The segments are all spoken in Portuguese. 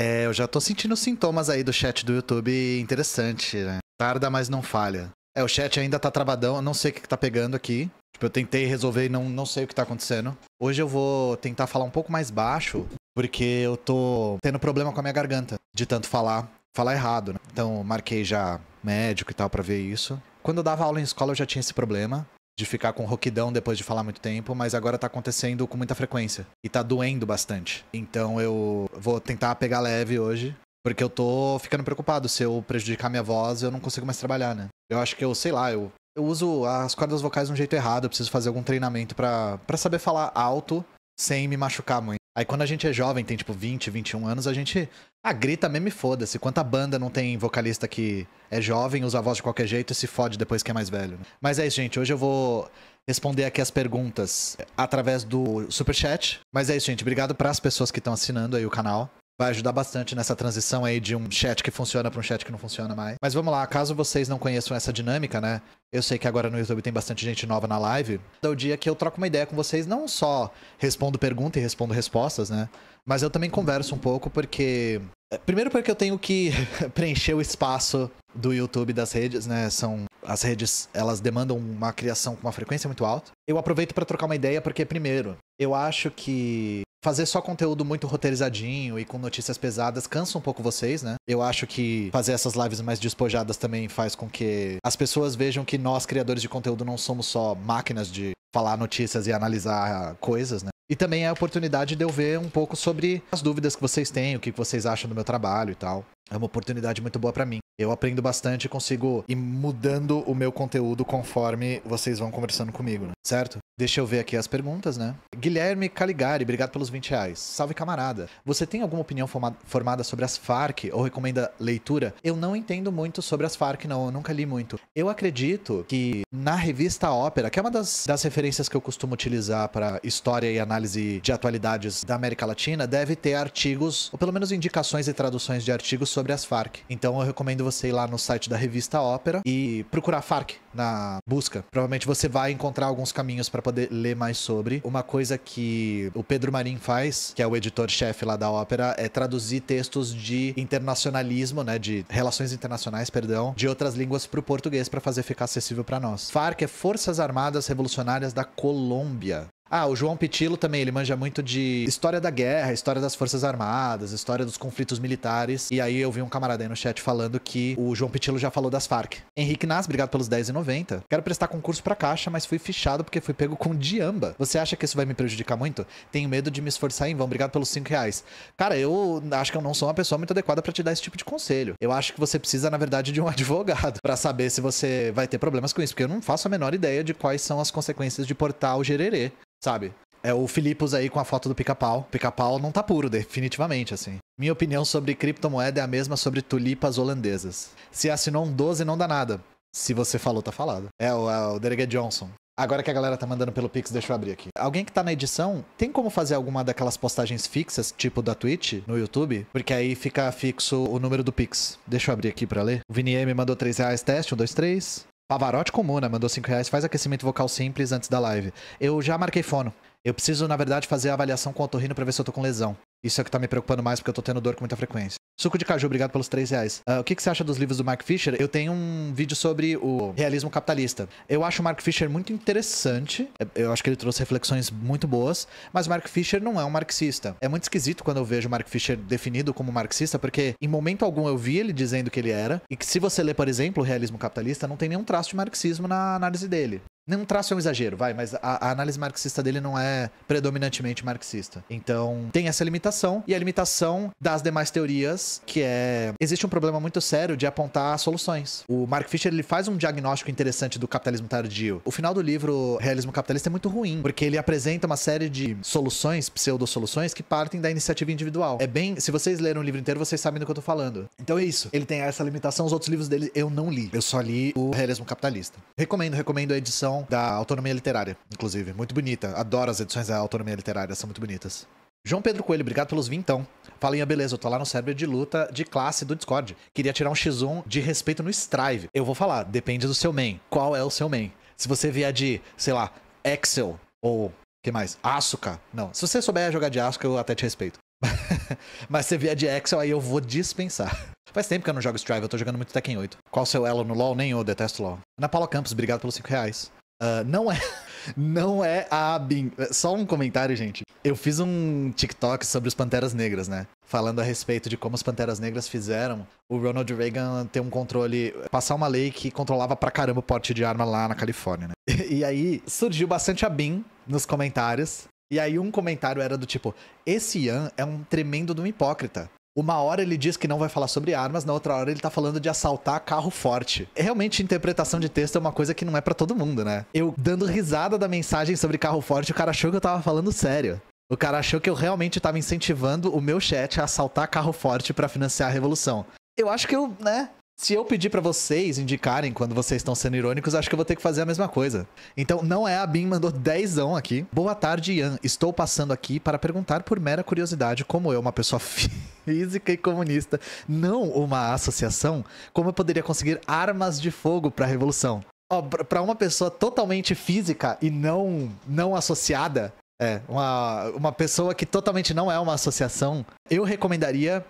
É, eu já tô sentindo sintomas aí do chat do YouTube interessante, né? Tarda, mas não falha. É, o chat ainda tá travadão, eu não sei o que, que tá pegando aqui. Tipo, eu tentei resolver e não, não sei o que tá acontecendo. Hoje eu vou tentar falar um pouco mais baixo, porque eu tô tendo problema com a minha garganta, de tanto falar, falar errado, né? Então, marquei já médico e tal para ver isso. Quando eu dava aula em escola, eu já tinha esse problema de ficar com roquidão depois de falar muito tempo, mas agora tá acontecendo com muita frequência e tá doendo bastante. Então eu vou tentar pegar leve hoje, porque eu tô ficando preocupado se eu prejudicar minha voz, eu não consigo mais trabalhar, né? Eu acho que eu, sei lá, eu eu uso as cordas vocais de um jeito errado, eu preciso fazer algum treinamento para saber falar alto sem me machucar muito. Aí quando a gente é jovem, tem tipo 20, 21 anos, a gente ah, grita mesmo e foda-se. Quanta banda não tem vocalista que é jovem, usa a voz de qualquer jeito e se fode depois que é mais velho. Né? Mas é isso, gente. Hoje eu vou responder aqui as perguntas através do super chat. Mas é isso, gente. Obrigado para as pessoas que estão assinando aí o canal vai ajudar bastante nessa transição aí de um chat que funciona para um chat que não funciona mais. Mas vamos lá, caso vocês não conheçam essa dinâmica, né? Eu sei que agora no YouTube tem bastante gente nova na live. É o dia que eu troco uma ideia com vocês, não só respondo pergunta e respondo respostas, né? Mas eu também converso um pouco porque eh, primeiro porque eu tenho que preencher o espaço do YouTube das redes, né? São as redes, elas demandam uma criação com uma frequência muito alta. Eu aproveito para trocar uma ideia porque primeiro, eu acho que fazer só conteúdo muito roteirizadinho e com notícias pesadas cansa um pouco vocês, né? Eu acho que fazer essas lives mais despojadas também faz com que as pessoas vejam que nós, criadores de conteúdo, não somos só máquinas de falar notícias e analisar coisas, né? E também é a oportunidade de eu ver um pouco sobre as dúvidas que vocês têm, o que vocês acham do meu trabalho e tal é uma oportunidade muito boa para mim. Eu aprendo bastante e consigo ir mudando o meu conteúdo conforme vocês vão conversando comigo, né? certo? Deixa eu ver aqui as perguntas, né? Guilherme Caligari, obrigado pelos 20 reais. Salve, camarada. Você tem alguma opinião formada sobre as Farc ou recomenda leitura? Eu não entendo muito sobre as Farc, não. Eu nunca li muito. Eu acredito que na revista Ópera, que é uma das, das referências que eu costumo utilizar para história e análise de atualidades da América Latina, deve ter artigos, ou pelo menos indicações e traduções de artigos sobre as FARC. Então eu recomendo você ir lá no site da revista Ópera e procurar FARC na busca. Provavelmente você vai encontrar alguns caminhos para poder ler mais sobre. Uma coisa que o Pedro Marim faz, que é o editor-chefe lá da Ópera, é traduzir textos de internacionalismo, né, de relações internacionais, perdão, de outras línguas para o português para fazer ficar acessível para nós. FARC é Forças Armadas Revolucionárias da Colômbia. Ah, o João Petilo também, ele manja muito de história da guerra, história das forças armadas, história dos conflitos militares. E aí eu vi um camarada aí no chat falando que o João Petilo já falou das Farc. Henrique Nas, obrigado pelos 10,90. Quero prestar concurso pra Caixa, mas fui fichado porque fui pego com diamba. Você acha que isso vai me prejudicar muito? Tenho medo de me esforçar em vão. Obrigado pelos 5 reais. Cara, eu acho que eu não sou uma pessoa muito adequada para te dar esse tipo de conselho. Eu acho que você precisa, na verdade, de um advogado para saber se você vai ter problemas com isso, porque eu não faço a menor ideia de quais são as consequências de portar o gererê sabe? É o Filipos aí com a foto do pica-pau. Pica-pau não tá puro, definitivamente, assim. Minha opinião sobre criptomoeda é a mesma sobre tulipas holandesas. Se assinou um 12, não dá nada. Se você falou, tá falado. É o, é o Derek Johnson. Agora que a galera tá mandando pelo Pix, deixa eu abrir aqui. Alguém que tá na edição, tem como fazer alguma daquelas postagens fixas, tipo da Twitch, no YouTube? Porque aí fica fixo o número do Pix. Deixa eu abrir aqui pra ler. O Vinier me mandou 3 reais, teste, 1, 2, 3. Pavarotti Comuna mandou 5 reais, faz aquecimento vocal simples antes da live. Eu já marquei fono. Eu preciso, na verdade, fazer a avaliação com o otorrino pra ver se eu tô com lesão. Isso é o que tá me preocupando mais, porque eu tô tendo dor com muita frequência. Suco de Caju, obrigado pelos 3 reais. Uh, o que, que, você acha dos livros do Mark Fisher? Eu tenho um vídeo sobre o realismo capitalista. Eu acho o Mark Fisher muito interessante. É, eu acho que ele trouxe reflexões muito boas. Mas o Mark Fisher não é um marxista. É muito esquisito quando eu vejo o Mark Fisher definido como marxista, porque em momento algum eu vi ele dizendo que ele era. E que se você lê, por exemplo, o realismo capitalista, não tem nenhum traço de marxismo na análise dele. Não traço é um exagero, vai, mas a, a, análise marxista dele não é predominantemente marxista. Então, tem essa limitação e a limitação das demais teorias, que é existe um problema muito sério de apontar soluções. O Mark Fisher ele faz um diagnóstico interessante do capitalismo tardio. O final do livro Realismo Capitalista é muito ruim, porque ele apresenta uma série de soluções, pseudo-soluções que partem da iniciativa individual. É bem, se vocês leram o livro inteiro, vocês sabem do que eu tô falando. Então é isso. Ele tem essa limitação, os outros livros dele eu não li. Eu só li o Realismo Capitalista. Recomendo, recomendo a edição edição da Autonomia Literária, inclusive. Muito bonita. Adoro as edições da Autonomia Literária, são muito bonitas. João Pedro Coelho, obrigado pelos vintão. Falinha, beleza, eu tô lá no server de luta de classe do Discord. Queria tirar um X1 de respeito no Strive. Eu vou falar, depende do seu main. Qual é o seu main? Se você vier de, sei lá, Excel ou que mais? Asuka? Não. Se você souber jogar de Asuka, eu até te respeito. Mas se você vier de Excel, aí eu vou dispensar. Faz tempo que eu não jogo Strive, eu tô jogando muito Tekken 8. Qual o seu elo no LoL? Nem eu, detesto LoL. Ana Paula Campos, obrigado pelos 5 reais. Uh, não é. Não é a Abin. Só um comentário, gente. Eu fiz um TikTok sobre os Panteras Negras, né? Falando a respeito de como os Panteras Negras fizeram o Ronald Reagan ter um controle. passar uma lei que controlava pra caramba o porte de arma lá na Califórnia, né? E aí surgiu bastante a Bin nos comentários. E aí um comentário era do tipo: esse Ian é um tremendo de um hipócrita. Uma hora ele diz que não vai falar sobre armas, na outra hora ele tá falando de assaltar carro forte. Realmente, interpretação de texto é uma coisa que não é para todo mundo, né? Eu dando risada da mensagem sobre carro forte, o cara achou que eu tava falando sério. O cara achou que eu realmente tava incentivando o meu chat a assaltar carro forte para financiar a revolução. Eu acho que eu, né, se eu pedir para vocês indicarem quando vocês estão sendo irônicos, acho que eu vou ter que fazer a mesma coisa. Então, não é a Bin mandou dezão aqui. Boa tarde, Ian. Estou passando aqui para perguntar por mera curiosidade como eu, uma pessoa física e comunista, não uma associação, como eu poderia conseguir armas de fogo para a revolução. Oh, para uma pessoa totalmente física e não não associada, é, uma, uma pessoa que totalmente não é uma associação, eu recomendaria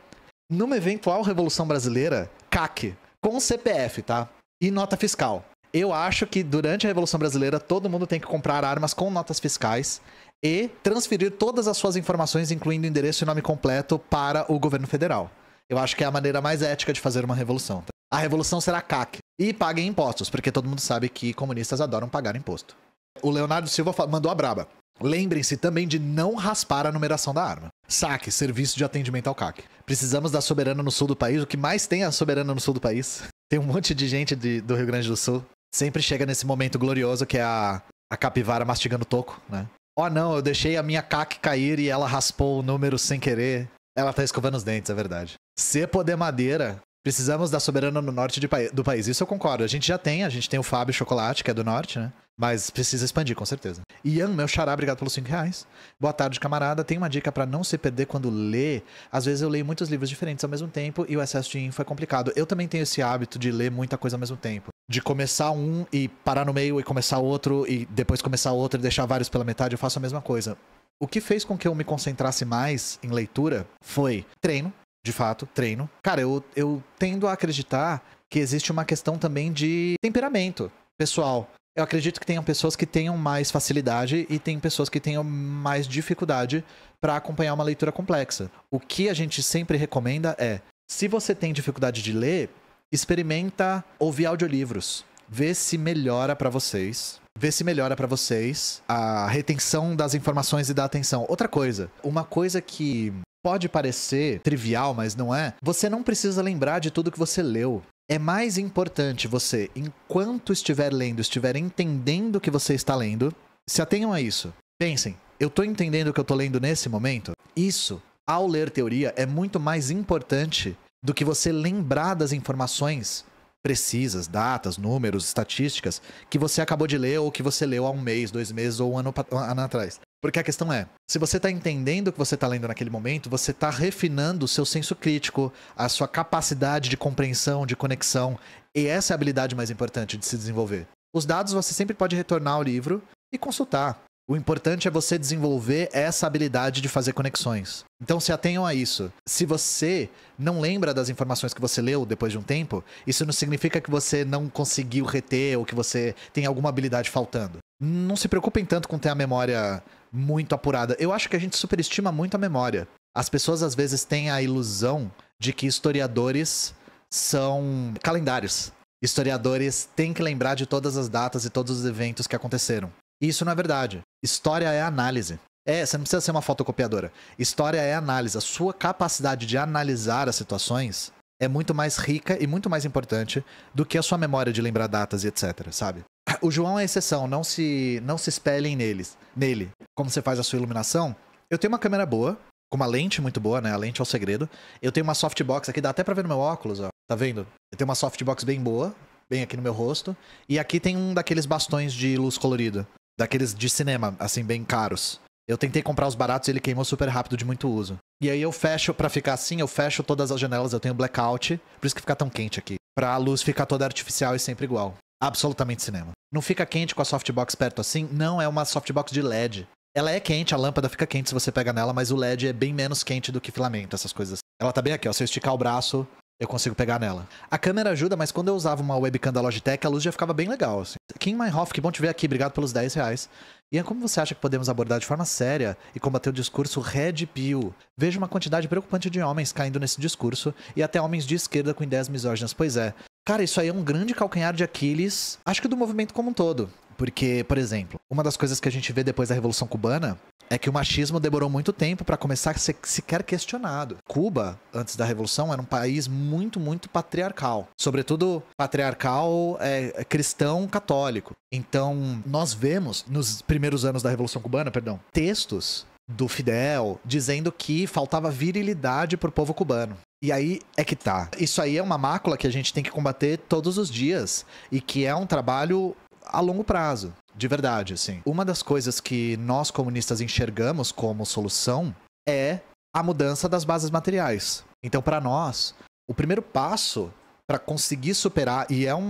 numa eventual revolução brasileira, CAC, com CPF, tá? E nota fiscal. Eu acho que durante a Revolução Brasileira todo mundo tem que comprar armas com notas fiscais e transferir todas as suas informações, incluindo endereço e nome completo, para o governo federal. Eu acho que é a maneira mais ética de fazer uma revolução. Tá? A revolução será CAC. E paguem impostos, porque todo mundo sabe que comunistas adoram pagar imposto. O Leonardo Silva mandou a braba. Lembrem-se também de não raspar a numeração da arma. Saque, serviço de atendimento ao CAC. Precisamos da soberana no sul do país. O que mais tem é a soberana no sul do país? Tem um monte de gente de, do Rio Grande do Sul. Sempre chega nesse momento glorioso que é a, a capivara mastigando toco, né? Oh não, eu deixei a minha CAC cair e ela raspou o número sem querer. Ela tá escovando os dentes, é verdade. Se poder madeira, Precisamos da soberana no norte do país. Isso eu concordo. A gente já tem, a gente tem o Fábio Chocolate, que é do norte, né? Mas precisa expandir, com certeza. Ian, meu xará, obrigado pelos 5 reais. Boa tarde, camarada. Tem uma dica para não se perder quando lê. Às vezes eu leio muitos livros diferentes ao mesmo tempo e o excesso de info é complicado. Eu também tenho esse hábito de ler muita coisa ao mesmo tempo. De começar um e parar no meio e começar outro e depois começar outro e deixar vários pela metade, eu faço a mesma coisa. O que fez com que eu me concentrasse mais em leitura foi treino, de fato, treino. Cara, eu, eu tendo a acreditar que existe uma questão também de temperamento pessoal. Eu acredito que tenham pessoas que tenham mais facilidade e tem pessoas que tenham mais dificuldade para acompanhar uma leitura complexa. O que a gente sempre recomenda é, se você tem dificuldade de ler, experimenta ouvir audiolivros, vê se melhora para vocês, vê se melhora para vocês a retenção das informações e da atenção. Outra coisa, uma coisa que pode parecer trivial, mas não é, você não precisa lembrar de tudo que você leu. É mais importante você, enquanto estiver lendo, estiver entendendo o que você está lendo, se atenham a isso. Pensem, eu estou entendendo o que eu estou lendo nesse momento? Isso, ao ler teoria, é muito mais importante do que você lembrar das informações precisas, datas, números, estatísticas, que você acabou de ler ou que você leu há um mês, dois meses ou um ano, um ano atrás. Porque a questão é, se você está entendendo o que você está lendo naquele momento, você está refinando o seu senso crítico, a sua capacidade de compreensão, de conexão. E essa é a habilidade mais importante de se desenvolver. Os dados você sempre pode retornar ao livro e consultar. O importante é você desenvolver essa habilidade de fazer conexões. Então se atenham a isso. Se você não lembra das informações que você leu depois de um tempo, isso não significa que você não conseguiu reter ou que você tem alguma habilidade faltando. Não se preocupem tanto com ter a memória muito apurada. Eu acho que a gente superestima muito a memória. As pessoas às vezes têm a ilusão de que historiadores são calendários. Historiadores têm que lembrar de todas as datas e todos os eventos que aconteceram. E isso não é verdade. História é análise. É, você não precisa ser uma fotocopiadora. História é análise. A sua capacidade de analisar as situações é muito mais rica e muito mais importante do que a sua memória de lembrar datas e etc, sabe? O João é exceção, não se não se espelhem neles, nele. Como você faz a sua iluminação? Eu tenho uma câmera boa, com uma lente muito boa, né? A lente é o segredo. Eu tenho uma softbox aqui, dá até pra ver no meu óculos, ó. Tá vendo? Eu tenho uma softbox bem boa, bem aqui no meu rosto. E aqui tem um daqueles bastões de luz colorida. Daqueles de cinema, assim, bem caros. Eu tentei comprar os baratos e ele queimou super rápido de muito uso. E aí eu fecho, para ficar assim, eu fecho todas as janelas, eu tenho blackout. Por isso que fica tão quente aqui. Pra luz ficar toda artificial e sempre igual absolutamente cinema. Não fica quente com a softbox perto assim, não é uma softbox de LED. Ela é quente, a lâmpada fica quente se você pega nela, mas o LED é bem menos quente do que filamento, essas coisas. Ela tá bem aqui, ó. Se eu esticar o braço, eu consigo pegar nela. A câmera ajuda, mas quando eu usava uma webcam da Logitech, a luz já ficava bem legal, assim. Kim Meinhoff, que bom te ver aqui, obrigado pelos 10 reais. Ian, é como você acha que podemos abordar de forma séria e combater o discurso Red Pill? Vejo uma quantidade preocupante de homens caindo nesse discurso e até homens de esquerda com ideias misóginas. Pois é. Cara, isso aí é um grande calcanhar de Aquiles, acho que do movimento como um todo. Porque, por exemplo, uma das coisas que a gente vê depois da Revolução Cubana é que o machismo demorou muito tempo para começar a ser sequer questionado. Cuba, antes da Revolução, era um país muito, muito patriarcal. Sobretudo patriarcal é, é, cristão católico. Então, nós vemos, nos primeiros anos da Revolução Cubana, perdão, textos do Fidel dizendo que faltava virilidade pro povo cubano. E aí é que tá. Isso aí é uma mácula que a gente tem que combater todos os dias e que é um trabalho a longo prazo de verdade, assim. Uma das coisas que nós comunistas enxergamos como solução é a mudança das bases materiais. Então, para nós, o primeiro passo para conseguir superar, e é um,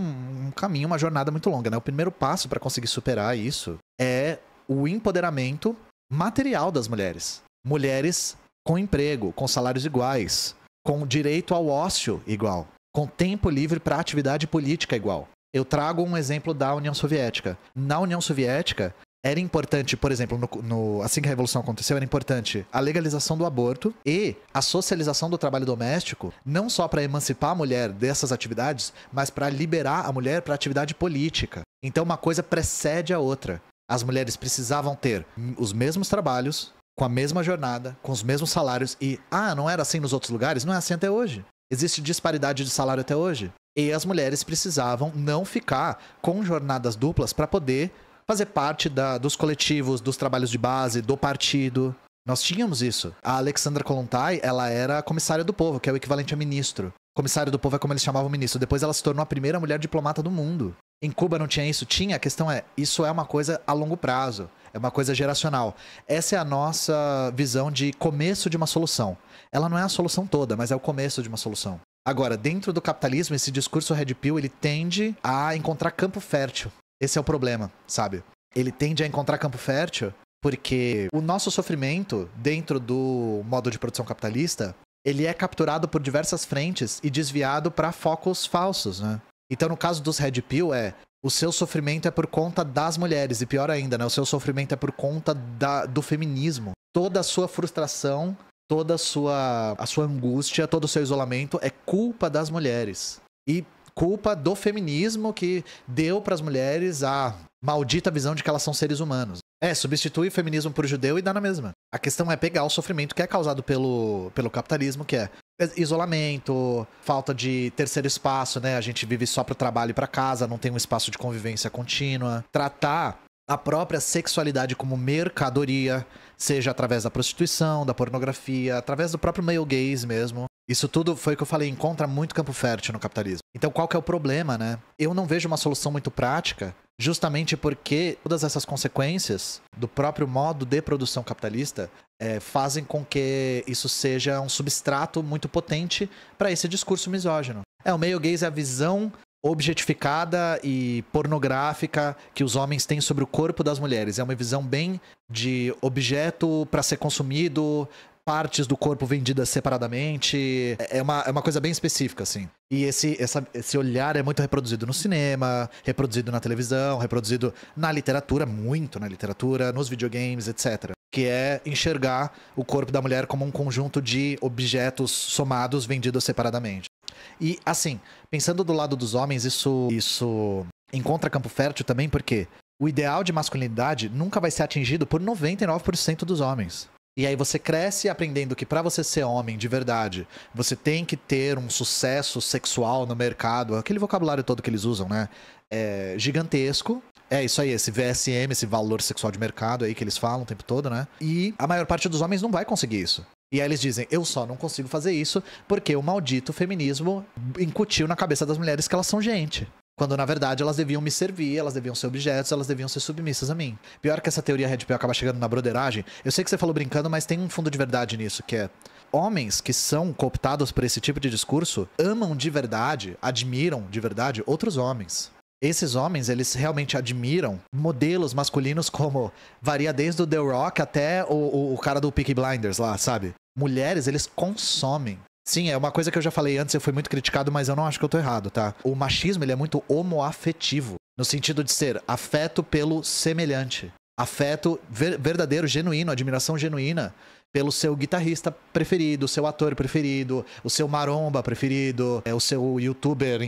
um, caminho, uma jornada muito longa, né? O primeiro passo para conseguir superar isso é o empoderamento material das mulheres. Mulheres com emprego, com salários iguais, com direito ao ócio igual, com tempo livre para atividade política igual eu trago um exemplo da União Soviética. Na União Soviética, era importante, por exemplo, no, no, assim que a Revolução aconteceu, era importante a legalização do aborto e a socialização do trabalho doméstico, não só para emancipar a mulher dessas atividades, mas para liberar a mulher para atividade política. Então, uma coisa precede a outra. As mulheres precisavam ter os mesmos trabalhos, com a mesma jornada, com os mesmos salários e, ah, não era assim nos outros lugares? Não é assim até hoje. Existe disparidade de salário até hoje. E as mulheres precisavam não ficar com jornadas duplas para poder fazer parte da, dos coletivos, dos trabalhos de base, do partido. Nós tínhamos isso. A Alexandra Kolontai, ela era comissária do povo, que é o equivalente a ministro. Comissário do povo é como eles chamavam o ministro. Depois ela se tornou a primeira mulher diplomata do mundo. Em Cuba não tinha isso? Tinha. A questão é, isso é uma coisa a longo prazo. É uma coisa geracional. Essa é a nossa visão de começo de uma solução. Ela não é a solução toda, mas é o começo de uma solução. Agora, dentro do capitalismo, esse discurso Red Pill, ele tende a encontrar campo fértil. Esse é o problema, sabe? Ele tende a encontrar campo fértil porque o nosso sofrimento dentro do modo de produção capitalista, ele é capturado por diversas frentes e desviado para focos falsos, né? Então, no caso dos Red Pill, é o seu sofrimento é por conta das mulheres, e pior ainda, né? O seu sofrimento é por conta da, do feminismo. Toda a sua frustração toda a sua, a sua angústia, todo o seu isolamento é culpa das mulheres. E culpa do feminismo que deu para as mulheres a maldita visão de que elas são seres humanos. É, substitui o feminismo por judeu e dá na mesma. A questão é pegar o sofrimento que é causado pelo, pelo capitalismo, que é isolamento, falta de terceiro espaço, né? A gente vive só para o trabalho e para casa, não tem um espaço de convivência contínua. Tratar a própria sexualidade como mercadoria, seja através da prostituição, da pornografia, através do próprio male gaze mesmo. Isso tudo foi o que eu falei, encontra muito campo fértil no capitalismo. Então qual que é o problema, né? Eu não vejo uma solução muito prática, justamente porque todas essas consequências do próprio modo de produção capitalista é, fazem com que isso seja um substrato muito potente para esse discurso misógino. É, o male gaze é a visão objetificada e pornográfica que os homens têm sobre o corpo das mulheres. É uma visão bem de objeto para ser consumido, partes do corpo vendidas separadamente. É uma, é uma coisa bem específica, assim. E esse, essa, esse olhar é muito reproduzido no cinema, reproduzido na televisão, reproduzido na literatura, muito na literatura, nos videogames, etc que é enxergar o corpo da mulher como um conjunto de objetos somados vendidos separadamente. E assim, pensando do lado dos homens, isso isso encontra campo fértil também porque o ideal de masculinidade nunca vai ser atingido por 99% dos homens. E aí você cresce aprendendo que para você ser homem de verdade, você tem que ter um sucesso sexual no mercado, aquele vocabulário todo que eles usam, né? É gigantesco. É isso aí, esse VSM, esse valor sexual de mercado aí que eles falam o tempo todo, né? E a maior parte dos homens não vai conseguir isso. E aí eles dizem, eu só não consigo fazer isso porque o maldito feminismo incutiu na cabeça das mulheres que elas são gente. Quando na verdade elas deviam me servir, elas deviam ser objetos, elas deviam ser submissas a mim. Pior que essa teoria Red Pill acaba chegando na broderagem, eu sei que você falou brincando, mas tem um fundo de verdade nisso, que é homens que são cooptados por esse tipo de discurso amam de verdade, admiram de verdade outros homens esses homens, eles realmente admiram modelos masculinos como varia desde o The Rock até o, o, o cara do Peaky Blinders lá, sabe? Mulheres, eles consomem Sim, é uma coisa que eu já falei antes, eu fui muito criticado, mas eu não acho que eu tô errado, tá? O machismo, ele é muito homoafetivo, no sentido de ser afeto pelo semelhante, afeto ver verdadeiro, genuíno, admiração genuína pelo seu guitarrista preferido, o seu ator preferido, o seu maromba preferido, é o seu youtuber,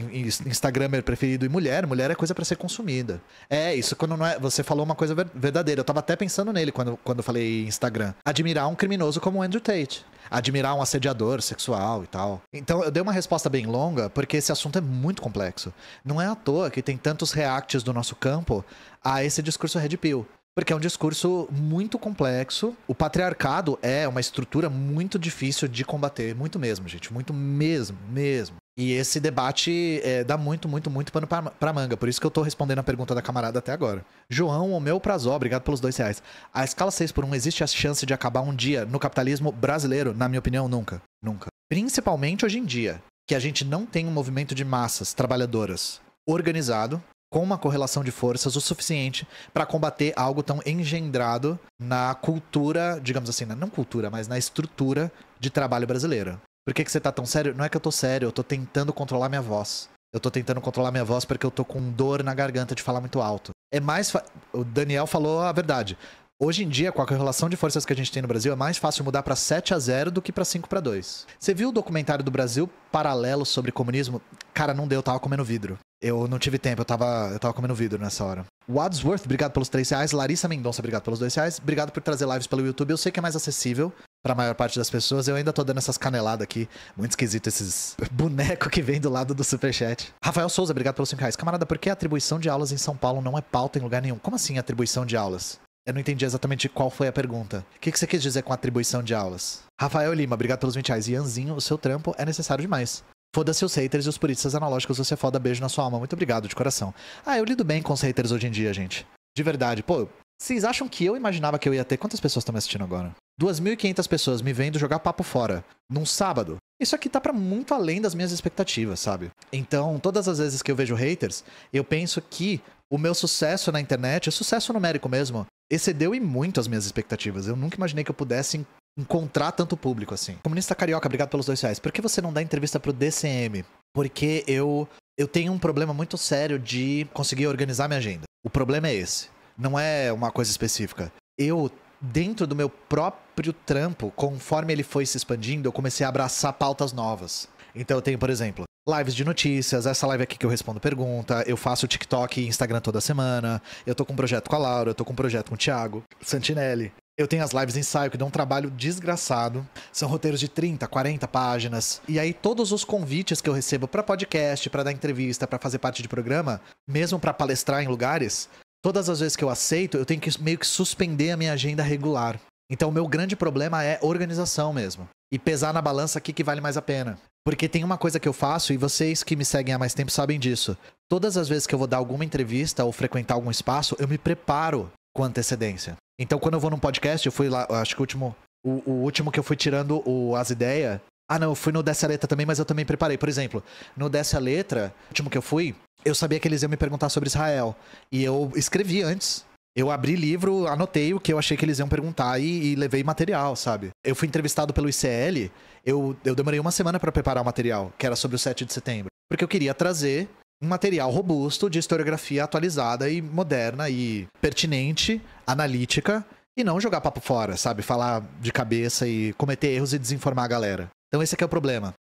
instagramer preferido e mulher, mulher é coisa para ser consumida. É, isso quando não é, você falou uma coisa verdadeira. Eu tava até pensando nele quando quando eu falei Instagram. Admirar um criminoso como o Andrew Tate, admirar um assediador sexual e tal. Então, eu dei uma resposta bem longa porque esse assunto é muito complexo. Não é à toa que tem tantos reacts do nosso campo a esse discurso red pill porque é um discurso muito complexo. O patriarcado é uma estrutura muito difícil de combater, muito mesmo, gente, muito mesmo, mesmo. E esse debate é, dá muito, muito, muito pano pra manga. Por isso que eu tô respondendo a pergunta da camarada até agora. João, o meu prazo. obrigado pelos dois reais. A escala 6 por 1 existe a chance de acabar um dia no capitalismo brasileiro? Na minha opinião, nunca. Nunca. Principalmente hoje em dia, que a gente não tem um movimento de massas trabalhadoras organizado com uma correlação de forças o suficiente para combater algo tão engendrado na cultura, digamos assim, né, não cultura, mas na estrutura de trabalho brasileira. Por que, que você tá tão sério? Não é que eu tô sério, eu tô tentando controlar minha voz. Eu tô tentando controlar minha voz porque eu tô com dor na garganta de falar muito alto. É mais. Fa... O Daniel falou a verdade. Hoje em dia, com a correlação de forças que a gente tem no Brasil, é mais fácil mudar para 7 a 0 do que para 5 para 2. Você viu o documentário do Brasil paralelo sobre comunismo? Cara, não deu, eu tava comendo vidro. Eu não tive tempo, eu tava, eu tava comendo vidro nessa hora. Wadsworth, obrigado pelos 3 reais. Larissa Mendonça, obrigado pelos 2 reais. Obrigado por trazer lives pelo YouTube. Eu sei que é mais acessível pra maior parte das pessoas. Eu ainda tô dando essas caneladas aqui. Muito esquisito esses boneco que vem do lado do superchat. Rafael Souza, obrigado pelos 5 reais. Camarada, por que a atribuição de aulas em São Paulo não é pauta em lugar nenhum? Como assim atribuição de aulas? Eu não entendi exatamente qual foi a pergunta. O que, que você quis dizer com atribuição de aulas? Rafael Lima, obrigado pelos 20 reais. Ianzinho, o seu trampo é necessário demais. Foda-se os haters e os puristas analógicos, você é foda, beijo na sua alma. Muito obrigado, de coração. Ah, eu lido bem com os haters hoje em dia, gente. De verdade. Pô, vocês acham que eu imaginava que eu ia ter? Quantas pessoas estão me assistindo agora? 2.500 pessoas me vendo jogar papo fora, num sábado. Isso aqui tá para muito além das minhas expectativas, sabe? Então, todas as vezes que eu vejo haters, eu penso que o meu sucesso na internet, o é sucesso numérico mesmo, excedeu e muito as minhas expectativas. Eu nunca imaginei que eu pudesse encontrar tanto público assim. Comunista Carioca, obrigado pelos dois reais. Por que você não dá entrevista pro DCM? Porque eu, eu tenho um problema muito sério de conseguir organizar minha agenda. O problema é esse. Não é uma coisa específica. Eu, dentro do meu próprio trampo, conforme ele foi se expandindo, eu comecei a abraçar pautas novas. Então eu tenho, por exemplo, lives de notícias, essa live aqui que eu respondo pergunta, eu faço TikTok e Instagram toda semana, eu tô com um projeto com a Laura, eu tô com um projeto com o Thiago Santinelli. Eu tenho as lives ensaio que dão um trabalho desgraçado. São roteiros de 30, 40 páginas. E aí todos os convites que eu recebo para podcast, para dar entrevista, para fazer parte de programa, mesmo para palestrar em lugares, todas as vezes que eu aceito, eu tenho que meio que suspender a minha agenda regular. Então o meu grande problema é organização mesmo. E pesar na balança aqui que vale mais a pena. Porque tem uma coisa que eu faço, e vocês que me seguem há mais tempo sabem disso. Todas as vezes que eu vou dar alguma entrevista ou frequentar algum espaço, eu me preparo com antecedência. Então, quando eu vou num podcast, eu fui lá, acho que o último, o, o último que eu fui tirando o, as ideias. Ah, não, eu fui no dessa letra também, mas eu também preparei. Por exemplo, no dessa letra, o último que eu fui, eu sabia que eles iam me perguntar sobre Israel. E eu escrevi antes eu abri livro, anotei o que eu achei que eles iam perguntar e, e levei material, sabe? Eu fui entrevistado pelo ICL, eu, eu demorei uma semana para preparar o material, que era sobre o 7 de setembro. Porque eu queria trazer um material robusto de historiografia atualizada e moderna e pertinente, analítica, e não jogar papo fora, sabe? Falar de cabeça e cometer erros e desinformar a galera. Então esse é que é o problema.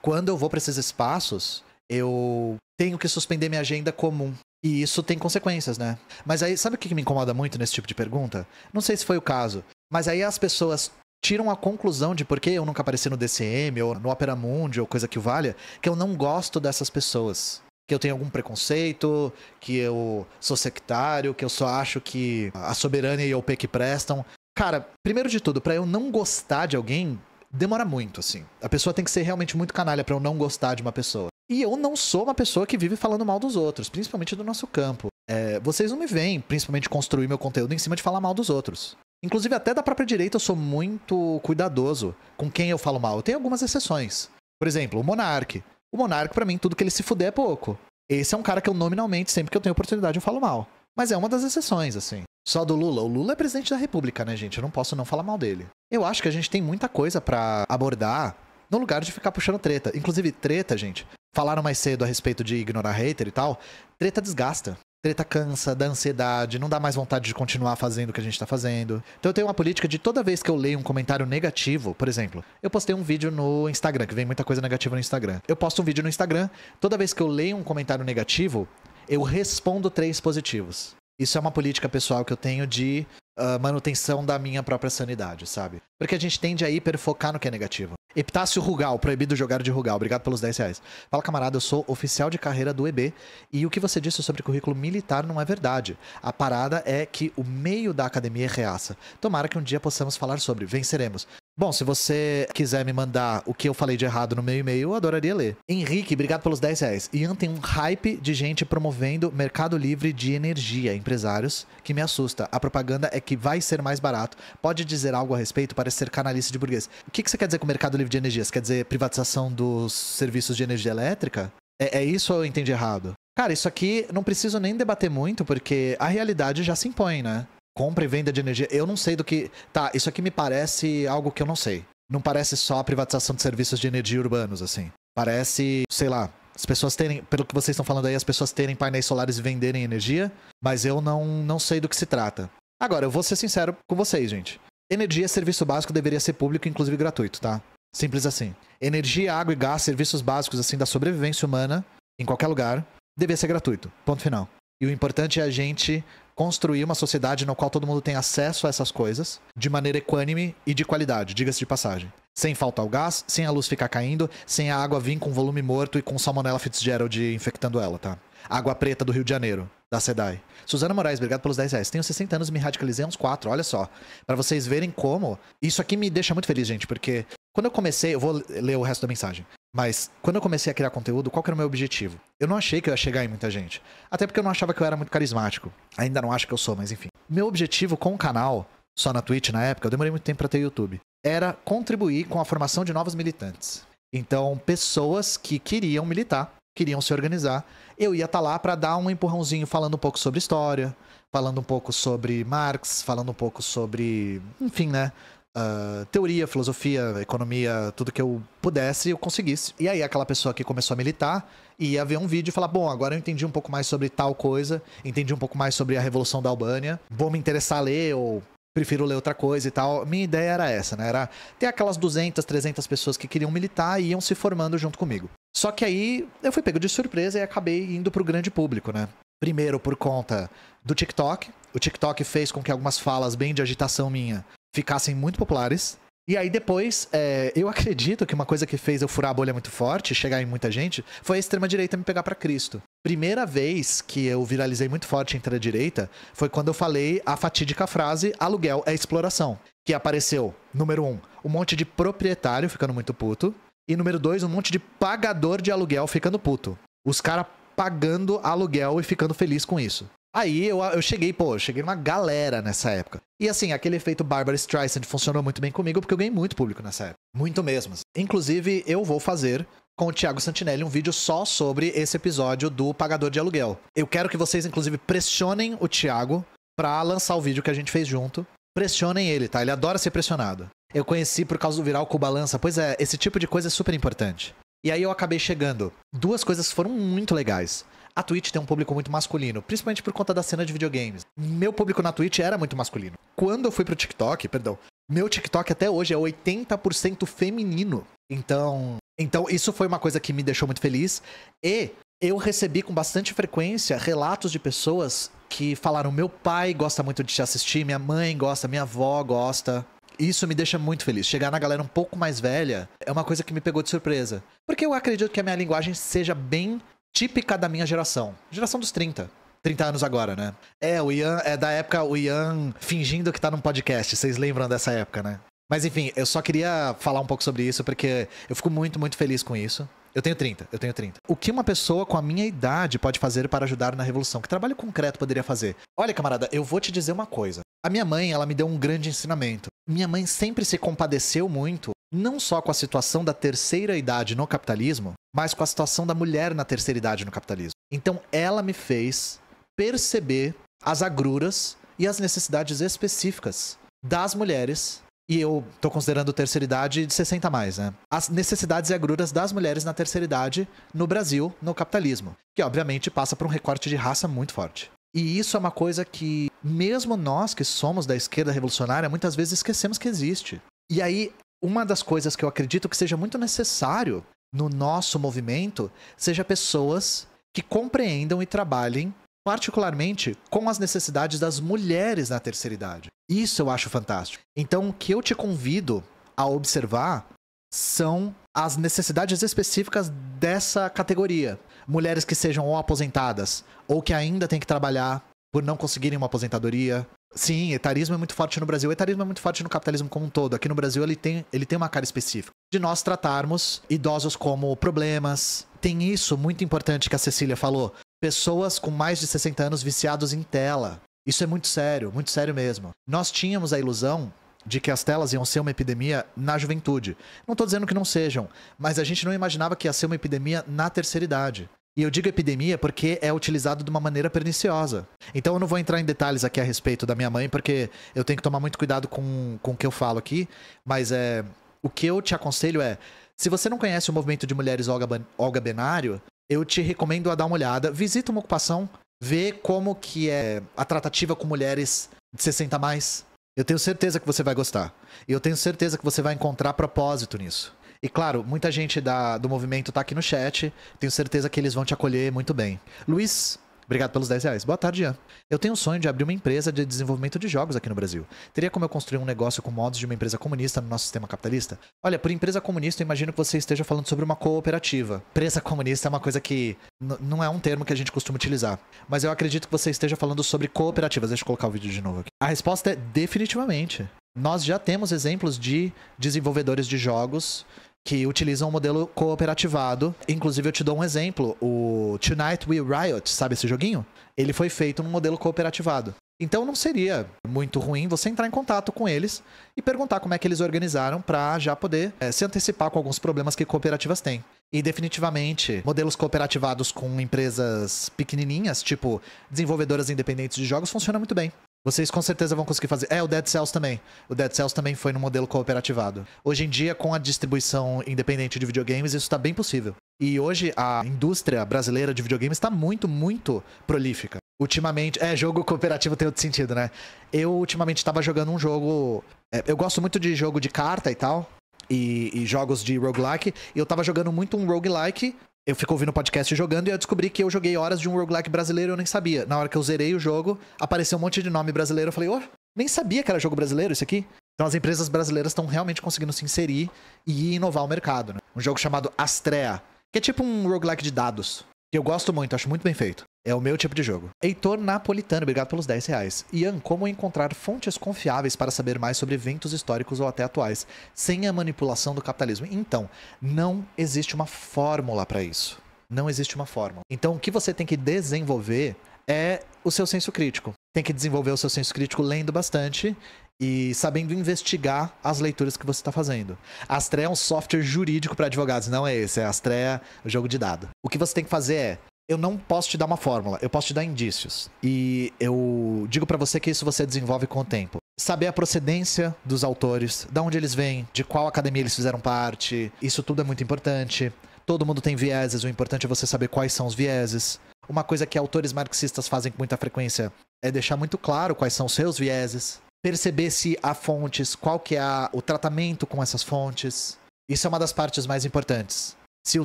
Quando eu vou para esses espaços, eu tenho que suspender minha agenda comum. E isso tem consequências, né? Mas aí, sabe o que me incomoda muito nesse tipo de pergunta? Não sei se foi o caso, mas aí as pessoas tiram a conclusão de por que eu nunca apareci no DCM ou no Opera Mundi ou coisa que valha, que eu não gosto dessas pessoas. Que eu tenho algum preconceito, que eu sou sectário, que eu só acho que a soberania e o P que prestam. Cara, primeiro de tudo, para eu não gostar de alguém, demora muito, assim. A pessoa tem que ser realmente muito canalha para eu não gostar de uma pessoa. E eu não sou uma pessoa que vive falando mal dos outros, principalmente do nosso campo. É, vocês não me veem, principalmente, construir meu conteúdo em cima de falar mal dos outros. Inclusive, até da própria direita, eu sou muito cuidadoso com quem eu falo mal. Eu tenho algumas exceções. Por exemplo, o Monark. O Monark, para mim, tudo que ele se fuder é pouco. Esse é um cara que eu nominalmente, sempre que eu tenho oportunidade, eu falo mal. Mas é uma das exceções, assim. Só do Lula. O Lula é presidente da República, né, gente? Eu não posso não falar mal dele. Eu acho que a gente tem muita coisa para abordar no lugar de ficar puxando treta. Inclusive, treta, gente, falaram mais cedo a respeito de ignorar hater e tal, treta desgasta. Treta cansa, dá ansiedade, não dá mais vontade de continuar fazendo o que a gente tá fazendo. Então eu tenho uma política de toda vez que eu leio um comentário negativo, por exemplo, eu postei um vídeo no Instagram, que vem muita coisa negativa no Instagram. Eu posto um vídeo no Instagram, toda vez que eu leio um comentário negativo, eu respondo três positivos. Isso é uma política pessoal que eu tenho de uh, manutenção da minha própria sanidade, sabe? Porque a gente tende a hiperfocar no que é negativo. Epitácio Rugal, proibido jogar de Rugal. Obrigado pelos 10 reais. Fala, camarada, eu sou oficial de carreira do EB e o que você disse sobre currículo militar não é verdade. A parada é que o meio da academia é reaça. Tomara que um dia possamos falar sobre. Venceremos. Bom, se você quiser me mandar o que eu falei de errado no meu e-mail, eu adoraria ler. Henrique, obrigado pelos 10 reais. Ian tem um hype de gente promovendo mercado livre de energia, empresários, que me assusta. A propaganda é que vai ser mais barato. Pode dizer algo a respeito? Parece ser canalista de burguês. O que, que você quer dizer com mercado livre de energia? Você quer dizer privatização dos serviços de energia elétrica? É, é isso ou eu entendi errado? Cara, isso aqui não preciso nem debater muito, porque a realidade já se impõe, né? compra e venda de energia, eu não sei do que. Tá, isso aqui me parece algo que eu não sei. Não parece só a privatização de serviços de energia urbanos, assim. Parece, sei lá, as pessoas terem, pelo que vocês estão falando aí, as pessoas terem painéis solares e venderem energia, mas eu não, não sei do que se trata. Agora, eu vou ser sincero com vocês, gente. Energia, é serviço básico deveria ser público, inclusive gratuito, tá? Simples assim. Energia, água e gás, serviços básicos assim da sobrevivência humana, em qualquer lugar, deveria ser gratuito. Ponto final. E o importante é a gente construir uma sociedade na qual todo mundo tem acesso a essas coisas de maneira equânime e de qualidade, diga-se de passagem. Sem faltar o gás, sem a luz ficar caindo, sem a água vir com volume morto e com salmonella Fitzgerald infectando ela, tá? Água Preta do Rio de Janeiro, da SEDAI. Suzana Moraes, obrigado pelos 10 reais. Tenho 60 anos e me radicalizei uns 4, olha só. para vocês verem como. Isso aqui me deixa muito feliz, gente, porque quando eu comecei, eu vou ler o resto da mensagem. Mas quando eu comecei a criar conteúdo, qual que era o meu objetivo? Eu não achei que eu ia chegar em muita gente. Até porque eu não achava que eu era muito carismático. Ainda não acho que eu sou, mas enfim. Meu objetivo com o canal, só na Twitch na época, eu demorei muito tempo para ter YouTube, era contribuir com a formação de novos militantes. Então, pessoas que queriam militar, queriam se organizar, eu ia estar tá lá para dar um empurrãozinho falando um pouco sobre história, falando um pouco sobre Marx, falando um pouco sobre, enfim, né, uh, teoria, filosofia, economia, tudo que eu pudesse e eu conseguisse. E aí aquela pessoa que começou a militar ia ver um vídeo e falar: bom, agora eu entendi um pouco mais sobre tal coisa, entendi um pouco mais sobre a Revolução da Albânia, vou me interessar a ler ou prefiro ler outra coisa e tal. Minha ideia era essa, né? Era ter aquelas 200, 300 pessoas que queriam militar e iam se formando junto comigo. Só que aí eu fui pego de surpresa e acabei indo pro grande público, né? Primeiro por conta do TikTok. O TikTok fez com que algumas falas bem de agitação minha ficassem muito populares. E aí depois, é, eu acredito que uma coisa que fez eu furar a bolha muito forte, chegar em muita gente, foi a extrema-direita me pegar para Cristo. Primeira vez que eu viralizei muito forte entre a direita foi quando eu falei a fatídica frase aluguel é exploração. Que apareceu, número um, um monte de proprietário ficando muito puto. E número dois, um monte de pagador de aluguel ficando puto. Os caras pagando aluguel e ficando feliz com isso. Aí eu, eu cheguei, pô, eu cheguei numa galera nessa época. E assim, aquele efeito Barbara Streisand funcionou muito bem comigo, porque eu ganhei muito público nessa época. Muito mesmo. Assim. Inclusive, eu vou fazer com o Thiago Santinelli um vídeo só sobre esse episódio do Pagador de Aluguel. Eu quero que vocês, inclusive, pressionem o Thiago pra lançar o vídeo que a gente fez junto. Pressionem ele, tá? Ele adora ser pressionado. Eu conheci por causa do viral com balança. Pois é, esse tipo de coisa é super importante. E aí eu acabei chegando. Duas coisas foram muito legais a Twitch tem um público muito masculino, principalmente por conta da cena de videogames. Meu público na Twitch era muito masculino. Quando eu fui pro TikTok, perdão, meu TikTok até hoje é 80% feminino. Então, então isso foi uma coisa que me deixou muito feliz e eu recebi com bastante frequência relatos de pessoas que falaram: "Meu pai gosta muito de te assistir, minha mãe gosta, minha avó gosta" isso me deixa muito feliz. Chegar na galera um pouco mais velha é uma coisa que me pegou de surpresa. Porque eu acredito que a minha linguagem seja bem típica da minha geração. Geração dos 30. 30 anos agora, né? É, o Ian é da época o Ian fingindo que tá num podcast. Vocês lembram dessa época, né? Mas enfim, eu só queria falar um pouco sobre isso porque eu fico muito, muito feliz com isso. Eu tenho 30, eu tenho 30. O que uma pessoa com a minha idade pode fazer para ajudar na revolução? Que trabalho concreto poderia fazer? Olha, camarada, eu vou te dizer uma coisa. A minha mãe, ela me deu um grande ensinamento. Minha mãe sempre se compadeceu muito não só com a situação da terceira idade no capitalismo, mas com a situação da mulher na terceira idade no capitalismo. Então ela me fez perceber as agruras e as necessidades específicas das mulheres. E eu estou considerando terceira idade de 60 a mais, né? As necessidades e agruras das mulheres na terceira idade no Brasil, no capitalismo. Que obviamente passa por um recorte de raça muito forte. E isso é uma coisa que, mesmo nós que somos da esquerda revolucionária, muitas vezes esquecemos que existe. E aí uma das coisas que eu acredito que seja muito necessário no nosso movimento seja pessoas que compreendam e trabalhem particularmente com as necessidades das mulheres na terceira idade. Isso eu acho fantástico. Então, o que eu te convido a observar são as necessidades específicas dessa categoria. Mulheres que sejam ou aposentadas ou que ainda têm que trabalhar por não conseguirem uma aposentadoria. Sim, etarismo é muito forte no Brasil. O etarismo é muito forte no capitalismo como um todo. Aqui no Brasil ele tem, ele tem uma cara específica. De nós tratarmos idosos como problemas. Tem isso muito importante que a Cecília falou. Pessoas com mais de 60 anos viciados em tela. Isso é muito sério, muito sério mesmo. Nós tínhamos a ilusão de que as telas iam ser uma epidemia na juventude. Não estou dizendo que não sejam, mas a gente não imaginava que ia ser uma epidemia na terceira idade. E eu digo epidemia porque é utilizado de uma maneira perniciosa. Então eu não vou entrar em detalhes aqui a respeito da minha mãe, porque eu tenho que tomar muito cuidado com, com o que eu falo aqui. Mas é, o que eu te aconselho é: se você não conhece o movimento de mulheres Olga, Olga Benário, eu te recomendo a dar uma olhada. Visita uma ocupação, vê como que é a tratativa com mulheres de 60 a mais. Eu tenho certeza que você vai gostar. E eu tenho certeza que você vai encontrar propósito nisso. E claro, muita gente da, do movimento tá aqui no chat. Tenho certeza que eles vão te acolher muito bem. Luiz, Obrigado pelos 10 reais. Boa tarde, Ian. Eu tenho o sonho de abrir uma empresa de desenvolvimento de jogos aqui no Brasil. Teria como eu construir um negócio com modos de uma empresa comunista no nosso sistema capitalista? Olha, por empresa comunista, eu imagino que você esteja falando sobre uma cooperativa. Empresa comunista é uma coisa que não é um termo que a gente costuma utilizar. Mas eu acredito que você esteja falando sobre cooperativas. Deixa eu colocar o vídeo de novo aqui. A resposta é definitivamente. Nós já temos exemplos de desenvolvedores de jogos que utilizam um modelo cooperativado. Inclusive, eu te dou um exemplo. O Tonight We Riot, sabe esse joguinho? Ele foi feito num modelo cooperativado. Então não seria muito ruim você entrar em contato com eles e perguntar como é que eles organizaram para já poder é, se antecipar com alguns problemas que cooperativas têm. E definitivamente, modelos cooperativados com empresas pequenininhas, tipo desenvolvedoras independentes de jogos, funciona muito bem. Vocês com certeza vão conseguir fazer. É, o Dead Cells também. O Dead Cells também foi no modelo cooperativado. Hoje em dia, com a distribuição independente de videogames, isso está bem possível. E hoje a indústria brasileira de videogames está muito, muito prolífica. Ultimamente, é, jogo cooperativo tem outro sentido, né? Eu ultimamente estava jogando um jogo. É, eu gosto muito de jogo de carta e tal. E, e jogos de roguelike. E eu estava jogando muito um roguelike eu fico ouvindo podcast jogando e eu descobri que eu joguei horas de um roguelike brasileiro e eu nem sabia. Na hora que eu zerei o jogo, apareceu um monte de nome brasileiro. Eu falei, ô, oh, nem sabia que era jogo brasileiro isso aqui. Então as empresas brasileiras estão realmente conseguindo se inserir e inovar o mercado. Né? Um jogo chamado Astrea, que é tipo um roguelike de dados. Que eu gosto muito, acho muito bem feito. É o meu tipo de jogo. Heitor Napolitano, obrigado pelos 10 reais. Ian, como encontrar fontes confiáveis para saber mais sobre eventos históricos ou até atuais, sem a manipulação do capitalismo? Então, não existe uma fórmula para isso. Não existe uma fórmula. Então, o que você tem que desenvolver é o seu senso crítico. Tem que desenvolver o seu senso crítico lendo bastante e sabendo investigar as leituras que você está fazendo. Astrea é um software jurídico para advogados, não é esse, é Astrea, jogo de dado. O que você tem que fazer é eu não posso te dar uma fórmula, eu posso te dar indícios. E eu digo para você que isso você desenvolve com o tempo. Saber a procedência dos autores, de onde eles vêm, de qual academia eles fizeram parte, isso tudo é muito importante. Todo mundo tem vieses, o importante é você saber quais são os vieses. Uma coisa que autores marxistas fazem com muita frequência é deixar muito claro quais são os seus vieses, perceber se há fontes, qual que é o tratamento com essas fontes. Isso é uma das partes mais importantes. Se o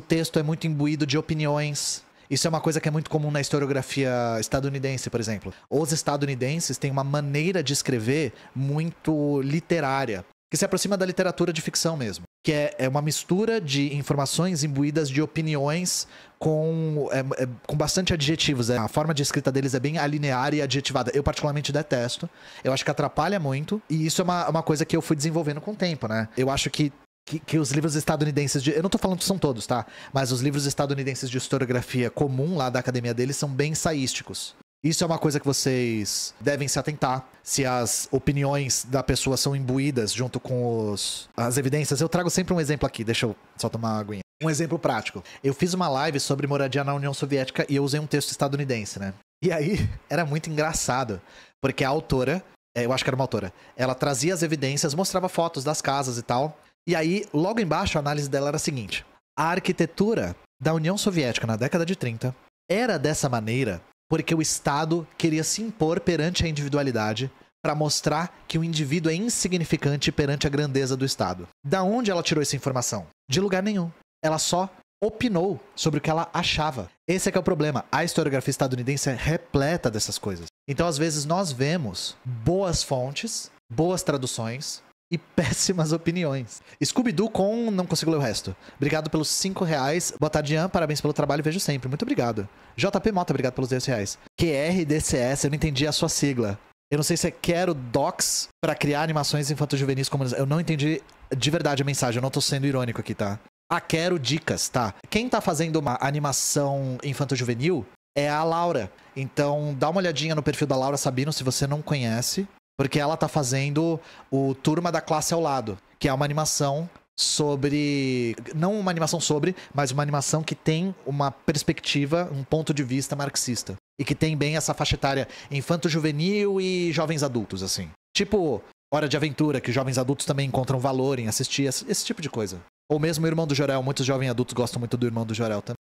texto é muito imbuído de opiniões, isso é uma coisa que é muito comum na historiografia estadunidense, por exemplo. Os estadunidenses têm uma maneira de escrever muito literária, que se aproxima da literatura de ficção mesmo, que é, é uma mistura de informações imbuídas de opiniões com, é, é, com bastante adjetivos. É, a forma de escrita deles é bem alinear e adjetivada. Eu particularmente detesto. Eu acho que atrapalha muito. E isso é uma, uma coisa que eu fui desenvolvendo com o tempo, né? Eu acho que que, que, os livros estadunidenses de. Eu não estou falando que são todos, tá? Mas os livros estadunidenses de historiografia comum lá da academia deles são bem saísticos. Isso é uma coisa que vocês devem se atentar. Se as opiniões da pessoa são imbuídas junto com os, as evidências. Eu trago sempre um exemplo aqui, deixa eu só tomar uma aguinha. Um exemplo prático. Eu fiz uma live sobre moradia na União Soviética e eu usei um texto estadunidense, né? E aí era muito engraçado, porque a autora, é, eu acho que era uma autora, ela trazia as evidências, mostrava fotos das casas e tal, e aí, logo embaixo, a análise dela era a seguinte: a arquitetura da União Soviética na década de 30 era dessa maneira porque o Estado queria se impor perante a individualidade para mostrar que o indivíduo é insignificante perante a grandeza do Estado. Da onde ela tirou essa informação? De lugar nenhum. Ela só opinou sobre o que ela achava. Esse é que é o problema. A historiografia estadunidense é repleta dessas coisas. Então, às vezes, nós vemos boas fontes, boas traduções, e péssimas opiniões. Scooby-Doo com Não Consigo Ler o Resto. Obrigado pelos 5 reais. Boa tarde, Ian. Parabéns pelo trabalho. Vejo sempre. Muito obrigado. JP Mota, obrigado pelos 10 reais. QRDCS, eu não entendi a sua sigla. Eu não sei se é quero docs para criar animações infanto-juvenis como... Eu não entendi de verdade a mensagem. Eu não tô sendo irônico aqui, tá? Ah, quero dicas, tá? Quem tá fazendo uma animação infanto-juvenil é a Laura. Então, dá uma olhadinha no perfil da Laura Sabino se você não conhece. Porque ela tá fazendo o Turma da Classe ao Lado, que é uma animação sobre. Não uma animação sobre, mas uma animação que tem uma perspectiva, um ponto de vista marxista. E que tem bem essa faixa etária infanto-juvenil e jovens adultos, assim. Tipo, Hora de Aventura, que jovens adultos também encontram valor em assistir, esse, tipo de coisa. Ou mesmo o Irmão do Jorel, muitos jovens adultos gostam muito do Irmão do Jorel também.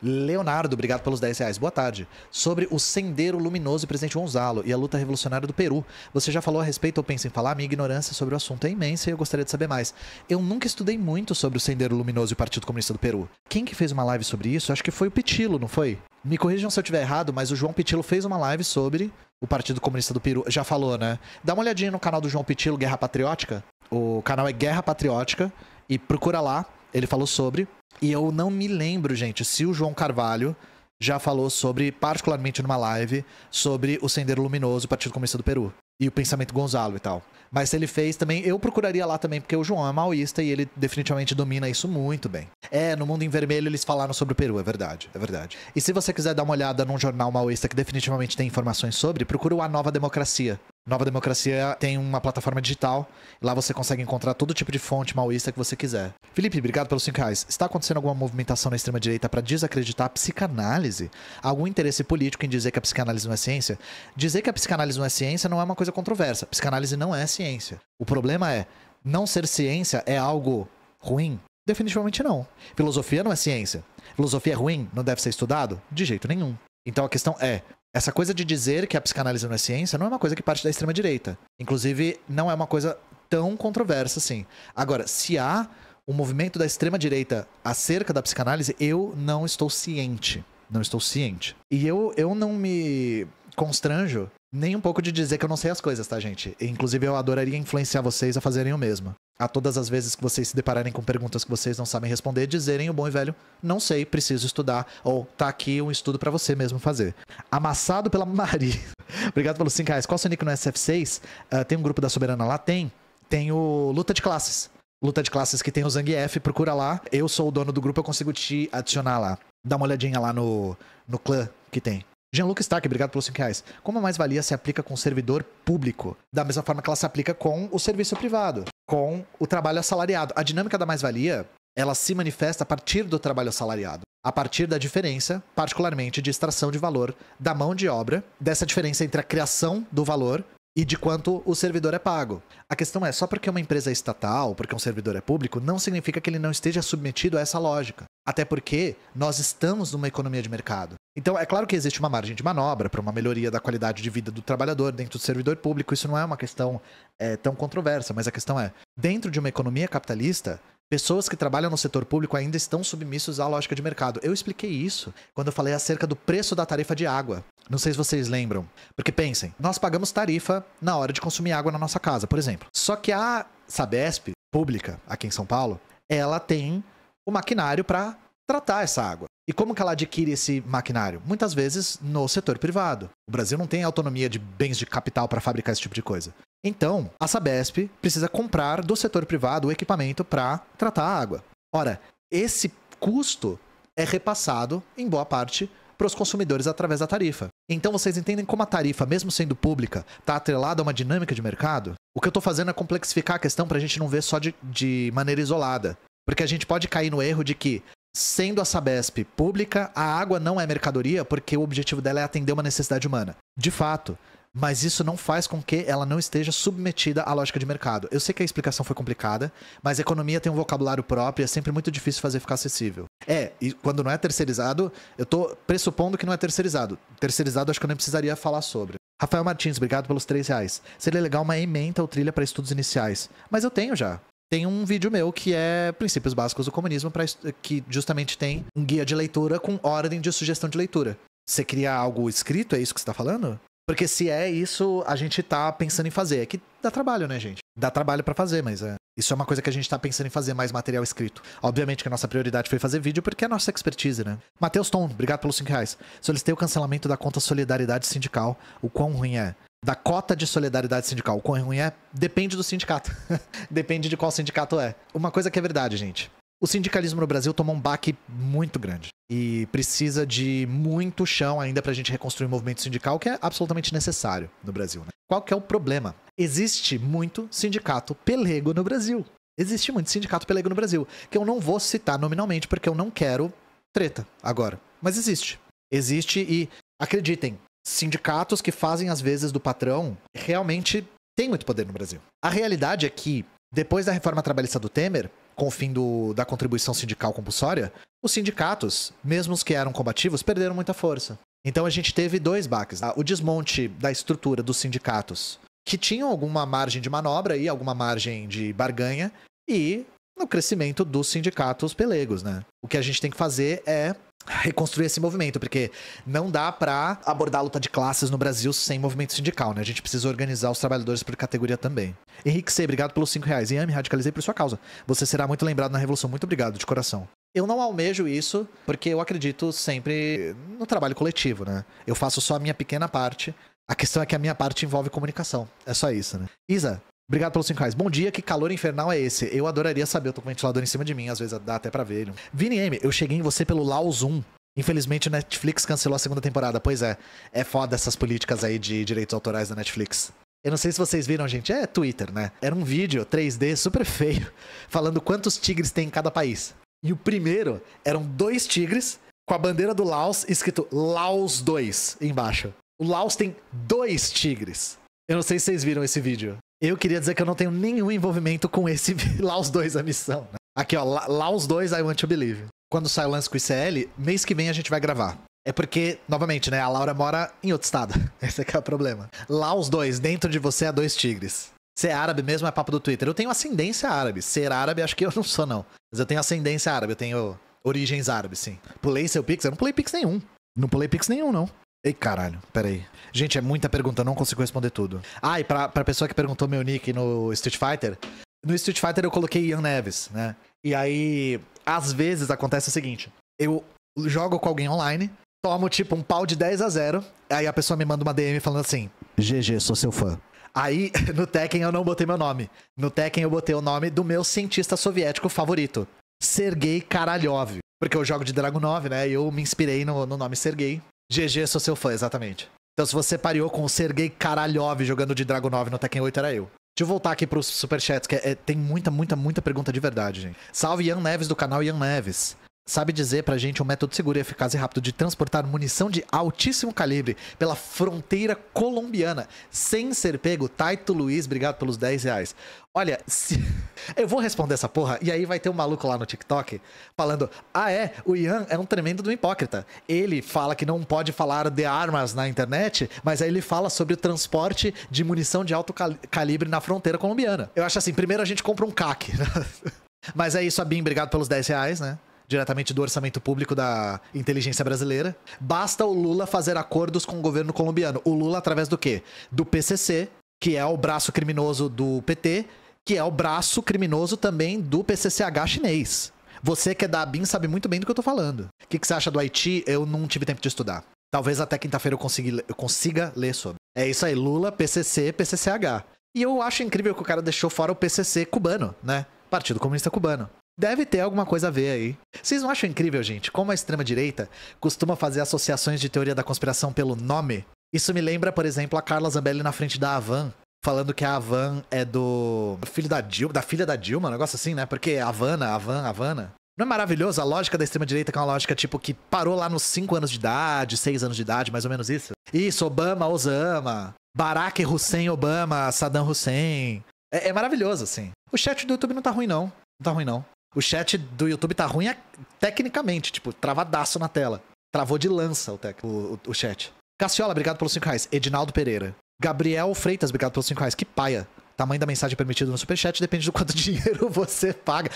Leonardo, obrigado pelos 10 reais. Boa tarde. Sobre o Sendeiro Luminoso e Presidente Gonzalo e a luta revolucionária do Peru. Você já falou a respeito ou pensa em falar? Minha ignorância sobre o assunto é imensa e eu gostaria de saber mais. Eu nunca estudei muito sobre o Sendeiro Luminoso e o Partido Comunista do Peru. Quem que fez uma live sobre isso? Acho que foi o Petilo, não foi? Me corrijam se eu estiver errado, mas o João Petilo fez uma live sobre o Partido Comunista do Peru. Já falou, né? Dá uma olhadinha no canal do João Petilo, Guerra Patriótica. O canal é Guerra Patriótica e procura lá. Ele falou sobre e eu não me lembro, gente, se o João Carvalho já falou sobre, particularmente numa live, sobre o Sendero Luminoso, Partido Comunista do Peru. E o Pensamento Gonzalo e tal. Mas se ele fez também, eu procuraria lá também, porque o João é maoísta e ele definitivamente domina isso muito bem. É, no Mundo em Vermelho eles falaram sobre o Peru, é verdade, é verdade. E se você quiser dar uma olhada num jornal maoísta que definitivamente tem informações sobre, procura o A Nova Democracia, Nova Democracia tem uma plataforma digital. Lá você consegue encontrar todo tipo de fonte maoísta que você quiser. Felipe, obrigado pelos 5 reais. Está acontecendo alguma movimentação na extrema-direita para desacreditar a psicanálise? Algum interesse político em dizer que a psicanálise não é ciência? Dizer que a psicanálise não é ciência não é uma coisa controversa. psicanálise não é ciência. O problema é, não ser ciência é algo ruim? Definitivamente não. Filosofia não é ciência. Filosofia é ruim? Não deve ser estudado? De jeito nenhum. Então a questão é: essa coisa de dizer que a psicanálise não é ciência não é uma coisa que parte da extrema-direita. Inclusive, não é uma coisa tão controversa assim. Agora, se há um movimento da extrema-direita acerca da psicanálise, eu não estou ciente. Não estou ciente. E eu, eu não me constranjo nem um pouco de dizer que eu não sei as coisas, tá, gente? Inclusive, eu adoraria influenciar vocês a fazerem o mesmo a todas as vezes que vocês se depararem com perguntas que vocês não sabem responder, dizerem o bom e velho, não sei, preciso estudar, ou tá aqui um estudo para você mesmo fazer. Amassado pela Mari. Obrigado pelos 5 reais. Qual seu nick no SF6? Uh, ah, tem um grupo da Soberana lá? Tem. Tem o Luta de Classes. Luta de Classes que tem o Zangief, procura lá. Eu sou o dono do grupo, eu consigo te adicionar lá. Dá uma olhadinha lá no, no clã que tem. Jean-Luc Stark, obrigado pelos 5 reais. Como a mais-valia se aplica com o servidor público? Da mesma forma que ela se aplica com o serviço privado, com o trabalho assalariado. A dinâmica da mais-valia, ela se manifesta a partir do trabalho assalariado, a partir da diferença, particularmente de extração de valor da mão de obra, dessa diferença entre a criação do valor e de quanto o servidor é pago. A questão é, só porque uma empresa é estatal, porque um servidor é público, não significa que ele não esteja submetido a essa lógica. Até porque nós estamos numa economia de mercado. Então, é claro que existe uma margem de manobra para uma melhoria da qualidade de vida do trabalhador dentro do servidor público, isso não é uma questão é, tão controversa, mas a questão é, dentro de uma economia capitalista, Pessoas que trabalham no setor público ainda estão submissos à lógica de mercado. Eu expliquei isso quando eu falei acerca do preço da tarifa de água. Não sei se vocês lembram. Porque pensem, nós pagamos tarifa na hora de consumir água na nossa casa, por exemplo. Só que a Sabesp, pública, aqui em São Paulo, ela tem o maquinário para tratar essa água. E como que ela adquire esse maquinário? Muitas vezes no setor privado. O Brasil não tem autonomia de bens de capital para fabricar esse tipo de coisa. Então, a Sabesp precisa comprar do setor privado o equipamento para tratar a água. Ora, esse custo é repassado em boa parte para os consumidores através da tarifa. Então vocês entendem como a tarifa, mesmo sendo pública, está atrelada a uma dinâmica de mercado? O que eu estou fazendo é complexificar a questão para a gente não ver só de, de maneira isolada. Porque a gente pode cair no erro de que, sendo a Sabesp pública, a água não é mercadoria porque o objetivo dela é atender uma necessidade humana. De fato, mas isso não faz com que ela não esteja submetida à lógica de mercado. Eu sei que a explicação foi complicada, mas economia tem um vocabulário próprio, é sempre muito difícil fazer ficar acessível. É, e quando não é terceirizado, eu estou pressupondo que não é terceirizado. Terceirizado acho que eu nem precisaria falar sobre. Rafael Martins, obrigado pelos três reais. Seria legal uma emenda ou trilha para estudos iniciais. Mas eu tenho já. Tem um vídeo meu que é Princípios Básicos do Comunismo, pra, que justamente tem um guia de leitura com ordem de sugestão de leitura. Você cria algo escrito, é isso que você está falando? Porque se é isso, a gente tá pensando em fazer. É que dá trabalho, né, gente? Dá trabalho para fazer, mas é. Isso é uma coisa que a gente tá pensando em fazer mais material escrito. Obviamente que a nossa prioridade foi fazer vídeo porque é a nossa expertise, né? Matheus Tom, obrigado pelos 5 reais. Solicitei o cancelamento da conta Solidariedade Sindical. O quão ruim é? Da cota de solidariedade sindical. O quão ruim é? Depende do sindicato. Depende de qual sindicato é. Uma coisa que é verdade, gente o sindicalismo no Brasil tomou um baque muito grande e precisa de muito chão ainda para a gente reconstruir o movimento sindical, que é absolutamente necessário no Brasil. Né? Qual que é o problema? Existe muito sindicato pelego no Brasil. Existe muito sindicato pelego no Brasil, que eu não vou citar nominalmente porque eu não quero treta agora. Mas existe. Existe e, acreditem, sindicatos que fazem as vezes do patrão realmente têm muito poder no Brasil. A realidade é que, depois da reforma trabalhista do Temer, com o fim do, da contribuição sindical compulsória, os sindicatos, mesmo os que eram combativos, perderam muita força. Então a gente teve dois baques. Tá? O desmonte da estrutura dos sindicatos, que tinham alguma margem de manobra e alguma margem de barganha, e no crescimento dos sindicatos pelegos, né? O que a gente tem que fazer é reconstruir esse movimento, porque não dá para abordar a luta de classes no Brasil sem movimento sindical, né? A gente precisa organizar os trabalhadores por categoria também. Henrique C, obrigado pelos 5 reais. Ian, me radicalizei por sua causa. Você será muito lembrado na Revolução. Muito obrigado, de coração. Eu não almejo isso, porque eu acredito sempre no trabalho coletivo, né? Eu faço só a minha pequena parte. A questão é que a minha parte envolve comunicação. É só isso, né? Isa, Obrigado pelos 5 reais. Bom dia, que calor infernal é esse? Eu adoraria saber, eu tô com o ventilador em cima de mim, às vezes dá até pra ver ele. Vini M, eu cheguei em você pelo Laos 1. Infelizmente, Netflix cancelou a segunda temporada. Pois é, é foda essas políticas aí de direitos autorais da Netflix. Eu não sei se vocês viram, gente. É Twitter, né? Era um vídeo 3D super feio, falando quantos tigres tem em cada país. E o primeiro eram dois tigres com a bandeira do Laos escrito Laos 2 embaixo. O Laos tem dois tigres. Eu não sei se vocês viram esse vídeo. Eu queria dizer que eu não tenho nenhum envolvimento com esse Laos 2 a missão. Né? Aqui, ó, Laos 2 I Want to Believe. Quando sai o lance com o ICL, mês que vem a gente vai gravar. É porque, novamente, né, a Laura mora em outro estado. Esse aqui é, é o problema. Lá os dois, dentro de você há dois tigres. Ser árabe mesmo é papo do Twitter. Eu tenho ascendência árabe. Ser árabe, acho que eu não sou, não. Mas eu tenho ascendência árabe, eu tenho origens árabes, sim. Pulei seu Pix? Eu não pulei Pix nenhum. Não pulei Pix nenhum, não. Ei, caralho, peraí. Gente, é muita pergunta, não consigo responder tudo. Ah, e pra, pra pessoa que perguntou meu nick no Street Fighter, no Street Fighter eu coloquei Ian Neves, né? E aí, às vezes acontece o seguinte: eu jogo com alguém online, tomo tipo um pau de 10 a 0 aí a pessoa me manda uma DM falando assim: GG, sou seu fã. Aí, no Tekken eu não botei meu nome. No Tekken eu botei o nome do meu cientista soviético favorito, Sergei Karalhov. Porque eu jogo de Dragon 9, né? E eu me inspirei no, no nome Sergei GG, sou seu fã, exatamente. Então se você pariu com o Sergei Karalhov jogando de Dragon 9 no Tekken 8, era eu. Deixa eu voltar aqui pros superchats, que é, é, tem muita, muita, muita pergunta de verdade, gente. Salve Ian Neves do canal Ian Neves sabe dizer pra gente um método seguro, eficaz e rápido de transportar munição de altíssimo calibre pela fronteira colombiana, sem ser pego. Taito Luiz, obrigado pelos 10 reais. Olha, se... eu vou responder essa porra e aí vai ter um maluco lá no TikTok falando: Ah, é, o Ian é um tremendo do hipócrita. Ele fala que não pode falar de armas na internet, mas aí ele fala sobre o transporte de munição de alto calibre na fronteira colombiana. Eu acho assim: primeiro a gente compra um CAC. Né? Mas é isso, Abim. Obrigado pelos 10 reais, né? diretamente do orçamento público da inteligência brasileira. Basta o Lula fazer acordos com o governo colombiano. O Lula através do quê? Do PCC, que é o braço criminoso do PT, que é o braço criminoso também do PCCH chinês. Você que é da ABIN sabe muito bem do que eu tô falando. O que, que você acha do Haiti? Eu não tive tempo de estudar. Talvez até quinta-feira eu, consiga, eu consiga ler sobre. É isso aí, Lula, PCC, PCCH. E eu acho incrível que o cara deixou fora o PCC cubano, né? Partido Comunista Cubano. Deve ter alguma coisa a ver aí. Vocês não acham incrível, gente, como a extrema-direita costuma fazer associações de teoria da conspiração pelo nome? Isso me lembra, por exemplo, a Carla Zambelli na frente da Avan, falando que a Avan é do filho da Dilma, da filha da Dilma, um negócio assim, né? Porque Havana, Avan, Havana. Não é maravilhoso a lógica da extrema-direita, que é uma lógica tipo que parou lá nos 5 anos de idade, 6 anos de idade, mais ou menos isso? Isso, Obama, Osama, Barack Hussein, Obama, Saddam Hussein. É, é maravilhoso, assim. O chat do YouTube não tá ruim, não. Não tá ruim, não. O chat do YouTube tá ruim é, tecnicamente, tipo, travadaço na tela. Travou de lança o, tec, o, o, o chat. Cassiola, obrigado pelos 5 reais. Edinaldo Pereira. Gabriel Freitas, obrigado pelos 5 reais. Que paia. Tamanho da mensagem permitido no superchat depende do quanto dinheiro você paga.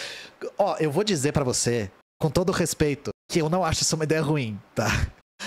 Ó, eu vou dizer para você, com todo respeito, que eu não acho isso uma ideia ruim, tá?